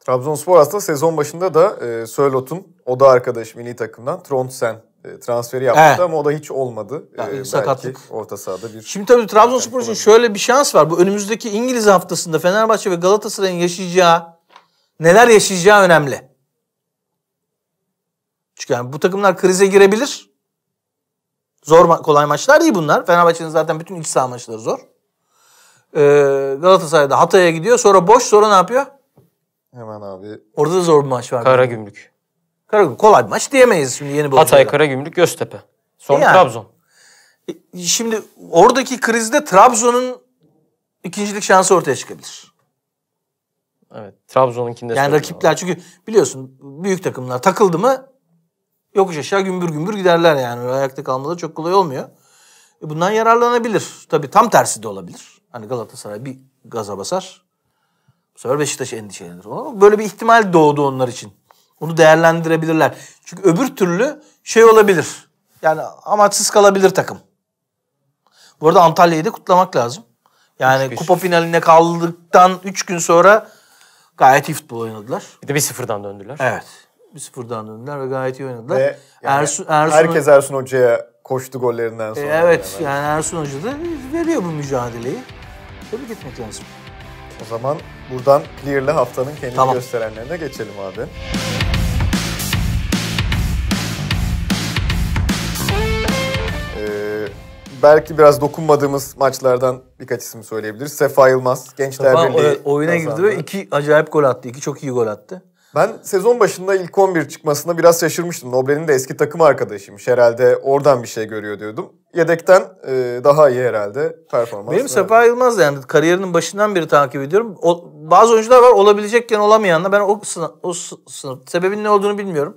Trabzonspor aslında sezon başında da e, Sörlot'un o da arkadaş milli takımdan Trondsen e, transferi yaptı evet. ama o da hiç olmadı. E, yani e, belki orta sahada bir... Şimdi tabii Trabzonspor için şöyle bir şans var. Bu önümüzdeki İngiliz haftasında Fenerbahçe ve Galatasaray'ın yaşayacağı neler yaşayacağı önemli. Çünkü yani bu takımlar krize girebilir. Zor ma- kolay maçlar değil bunlar. Fenerbahçe'nin zaten bütün iç saha maçları zor. Ee, da Hatay'a gidiyor. Sonra boş. Sonra ne yapıyor? Hemen abi. Orada da zor bir maç var. Karagümrük. Karagümrük. Kolay bir maç diyemeyiz şimdi yeni Bolu'da. Hatay, Karagümrük, Göztepe. Sonra yani. Trabzon. E, şimdi oradaki krizde Trabzon'un ikincilik şansı ortaya çıkabilir. Evet. Trabzon'unkinde. Yani rakipler abi. çünkü biliyorsun büyük takımlar takıldı mı yokuş aşağı gümbür gümbür giderler yani. ayakta kalmada çok kolay olmuyor. E bundan yararlanabilir. Tabii tam tersi de olabilir. Hani Galatasaray bir gaza basar. Bu sefer Beşiktaş endişelenir. Böyle bir ihtimal doğdu onlar için. Onu değerlendirebilirler. Çünkü öbür türlü şey olabilir. Yani amaçsız kalabilir takım. Bu arada Antalya'yı da kutlamak lazım. Yani Hiçbir kupa finaline kaldıktan 3 gün sonra gayet iyi futbol oynadılar. Bir de bir sıfırdan döndüler. Evet bir sıfırdan döndüler ve gayet iyi oynadılar. Ve yani Ersun, Ersun, herkes Ersun Hoca'ya koştu gollerinden e, sonra. E, evet yani. yani Ersun Hoca da veriyor bu mücadeleyi. Tebrik gitmek lazım. O zaman buradan Clear'le haftanın kendini tamam. gösterenlerine geçelim abi. Ee, belki biraz dokunmadığımız maçlardan birkaç isim söyleyebiliriz. Sefa Yılmaz, Gençler Sefa oyuna kazandı. girdi ve iki acayip gol attı. İki çok iyi gol attı. Ben sezon başında ilk 11 çıkmasında biraz şaşırmıştım. Noble'nin de eski takım arkadaşıymış. Herhalde oradan bir şey görüyor diyordum. Yedekten e, daha iyi herhalde performans. Benim Sefa Yılmaz yani kariyerinin başından beri takip ediyorum. O, bazı oyuncular var olabilecekken olamayanlar. Ben o sınıf, o sınıf sebebin ne olduğunu bilmiyorum.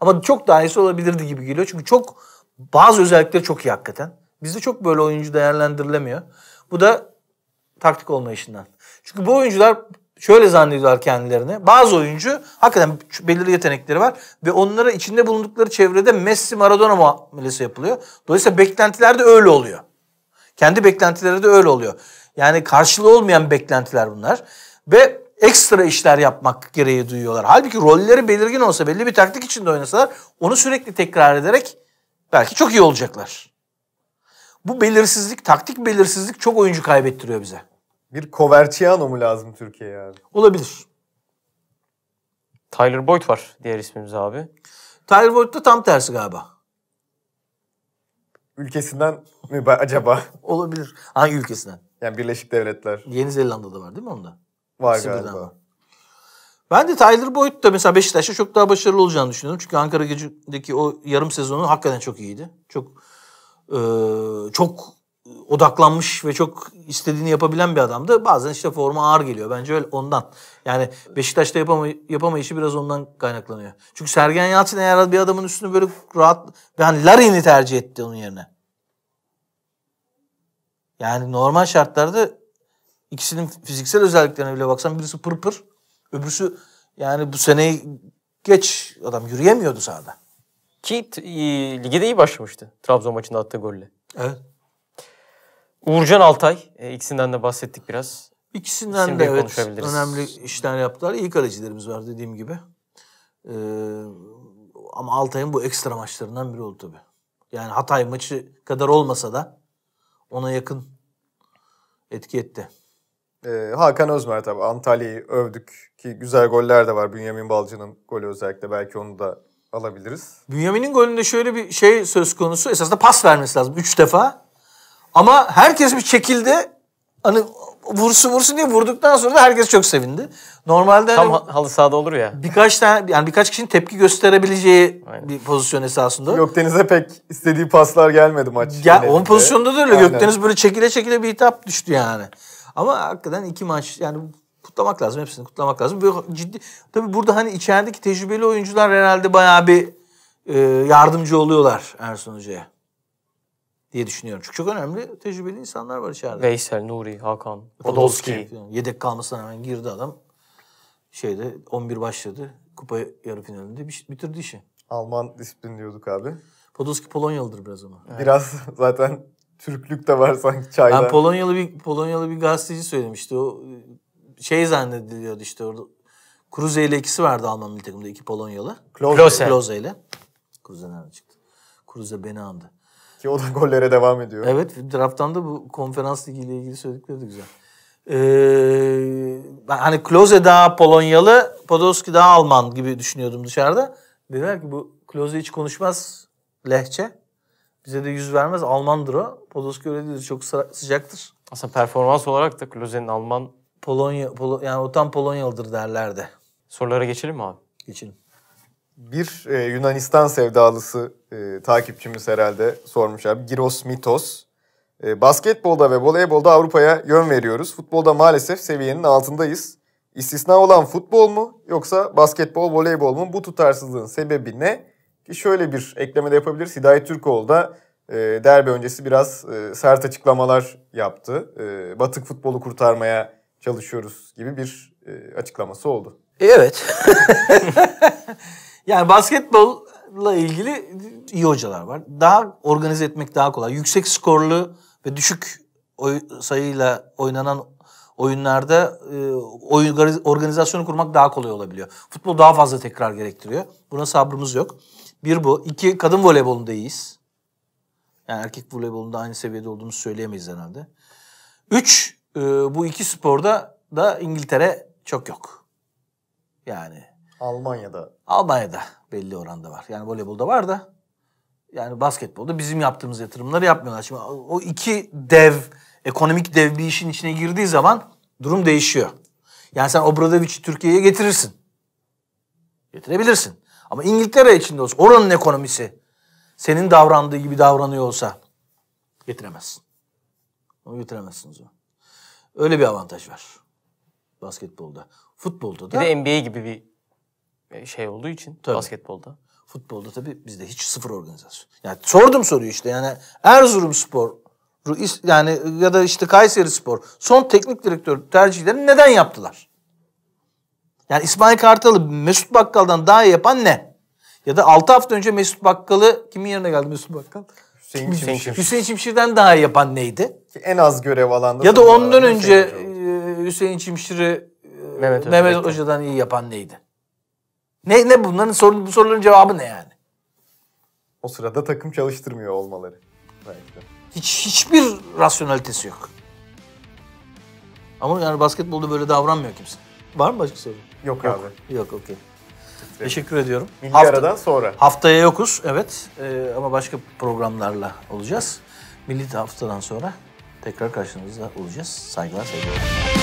Ama çok daha iyisi olabilirdi gibi geliyor. Çünkü çok bazı özellikleri çok iyi hakikaten. Bizde çok böyle oyuncu değerlendirilemiyor. Bu da taktik olmayışından. Çünkü bu oyuncular şöyle zannediyorlar kendilerini. Bazı oyuncu hakikaten belirli yetenekleri var ve onlara içinde bulundukları çevrede Messi Maradona muamelesi yapılıyor. Dolayısıyla beklentiler de öyle oluyor. Kendi beklentileri de öyle oluyor. Yani karşılığı olmayan beklentiler bunlar ve ekstra işler yapmak gereği duyuyorlar. Halbuki rolleri belirgin olsa belli bir taktik içinde oynasalar onu sürekli tekrar ederek belki çok iyi olacaklar. Bu belirsizlik, taktik belirsizlik çok oyuncu kaybettiriyor bize. Bir Coverciano mu lazım Türkiye'ye abi? Olabilir. Tyler Boyd var diğer ismimiz abi. Tyler Boyd da tam tersi galiba. Ülkesinden mi acaba? Olabilir. Hangi ülkesinden? Yani Birleşik Devletler. Yeni Zelanda'da var değil mi onda? Var Sıfırdan galiba. Var. Ben de Tyler Boyd da mesela Beşiktaş'ta çok daha başarılı olacağını düşünüyorum. Çünkü Ankara Gücü'ndeki o yarım sezonu hakikaten çok iyiydi. Çok e, çok odaklanmış ve çok istediğini yapabilen bir adamdı. Bazen işte forma ağır geliyor. Bence öyle ondan. Yani Beşiktaş'ta yapamay yapamayışı biraz ondan kaynaklanıyor. Çünkü Sergen Yalçın eğer bir adamın üstünü böyle rahat... Yani Larin'i tercih etti onun yerine. Yani normal şartlarda ikisinin fiziksel özelliklerine bile baksan birisi pır pır. Öbürsü yani bu seneyi geç adam yürüyemiyordu sahada. Ki e, lige iyi başlamıştı. Trabzon maçında attığı golle. Evet. Uğurcan Altay. E, ikisinden de bahsettik biraz. İkisinden de evet önemli işler yaptılar. İyi kalecilerimiz var dediğim gibi. Ee, ama Altay'ın bu ekstra maçlarından biri oldu tabii. Yani Hatay maçı kadar olmasa da ona yakın etki etti. Ee, Hakan Özmer tabii Antalya'yı övdük ki güzel goller de var. Bünyamin Balcı'nın golü özellikle belki onu da alabiliriz. Bünyamin'in golünde şöyle bir şey söz konusu. Esasında pas vermesi lazım. Üç defa ama herkes bir çekildi, hani vursun vursun diye vurduktan sonra da herkes çok sevindi. Normalde tam hani, halı sahada olur ya. Birkaç tane yani birkaç kişinin tepki gösterebileceği Aynen. bir pozisyon esasında. Gökdeniz'e pek istediği paslar gelmedi maç. Ya on pozisyonda da öyle. Aynen. Gökdeniz böyle çekile çekile bir hitap düştü yani. Ama hakikaten iki maç yani kutlamak lazım hepsini kutlamak lazım. Böyle ciddi tabii burada hani içerideki tecrübeli oyuncular herhalde bayağı bir e, yardımcı oluyorlar Ersun Hoca'ya diye düşünüyorum. Çünkü çok önemli tecrübeli insanlar var içeride. Veysel, Nuri, Hakan, Podolski. Yedek kalmasına hemen girdi adam. Şeyde 11 başladı. Kupa yarı finalinde şey- bitirdi işi. Alman disiplin diyorduk abi. Podolski Polonyalıdır biraz ama. Evet. Biraz zaten Türklük de var sanki çayda. Ben Polonyalı bir Polonyalı bir gazeteci söylemişti. O şey zannediliyordu işte orada. Kruze ile ikisi vardı Alman milli takımda iki Polonyalı. Klose. Klose ile. Kruze nerede çıktı? Kruze beni andı. Ki o da gollere devam ediyor. Evet drafttan da bu konferans ligiyle ilgili söyledikleri de güzel. Ee, hani Klose daha Polonyalı, Podolski daha Alman gibi düşünüyordum dışarıda. Dediler ki bu Klose hiç konuşmaz lehçe. Bize de yüz vermez. Almandır o. Podolski öyle değil. Çok sıcaktır. Aslında performans olarak da Klose'nin Alman... Polonya, Polo, yani o tam Polonyalıdır derlerdi. Sorulara geçelim mi abi? Geçelim bir e, Yunanistan sevdalısı e, takipçimiz herhalde sormuş abi. Giros Mitos. E, basketbolda ve voleybolda Avrupa'ya yön veriyoruz. Futbolda maalesef seviyenin altındayız. İstisna olan futbol mu yoksa basketbol, voleybol mu? Bu tutarsızlığın sebebi ne? Ki şöyle bir ekleme de yapabiliriz. Hidayet Türkoğlu da e, derbi öncesi biraz e, sert açıklamalar yaptı. E, batık futbolu kurtarmaya çalışıyoruz gibi bir e, açıklaması oldu. E, evet. Yani basketbolla ilgili iyi hocalar var. Daha organize etmek daha kolay. Yüksek skorlu ve düşük oy, sayıyla oynanan oyunlarda e, organizasyonu kurmak daha kolay olabiliyor. Futbol daha fazla tekrar gerektiriyor. Buna sabrımız yok. Bir bu. İki kadın voleybolunda iyiyiz. Yani erkek voleybolunda aynı seviyede olduğumuzu söyleyemeyiz herhalde. Üç, e, bu iki sporda da İngiltere çok yok. Yani Almanya'da. Almanya'da belli oranda var. Yani voleybolda var da yani basketbolda bizim yaptığımız yatırımları yapmıyorlar. Şimdi o iki dev, ekonomik dev bir işin içine girdiği zaman durum değişiyor. Yani sen Obradovic'i Türkiye'ye getirirsin. Getirebilirsin. Ama İngiltere içinde olsa, oranın ekonomisi senin davrandığı gibi davranıyor olsa getiremezsin. Onu getiremezsiniz o. Öyle bir avantaj var basketbolda. Futbolda da. Bir de NBA gibi bir e, şey olduğu için tabii. basketbolda. Futbolda tabii bizde hiç sıfır organizasyon. Yani sordum soruyu işte yani Erzurum Spor yani ya da işte Kayseri Spor son teknik direktör tercihlerini neden yaptılar? Yani İsmail Kartal'ı Mesut Bakkal'dan daha iyi yapan ne? Ya da 6 hafta önce Mesut Bakkal'ı kimin yerine geldi Mesut Bakkal? Hüseyin Çimşir. Hüseyin, Çimşir'den daha iyi yapan neydi? en az görev alan Ya da ondan önce e, Hüseyin, Çimşiri e, Mehmet, Mehmet Hoca'dan iyi yapan neydi? Ne ne bunların sorun bu soruların cevabı ne yani? O sırada takım çalıştırmıyor olmaları. Belki. Hiç hiçbir rasyonalitesi yok. Ama yani basketbolda böyle davranmıyor kimse. Var mı başka soru? Yok, yok abi. Yok okey. Teşekkür ediyorum. Milli Hafta, aradan sonra. Haftaya yokuz evet ee, ama başka programlarla olacağız. Milli haftadan sonra tekrar karşınızda olacağız. Saygılar sevgiler.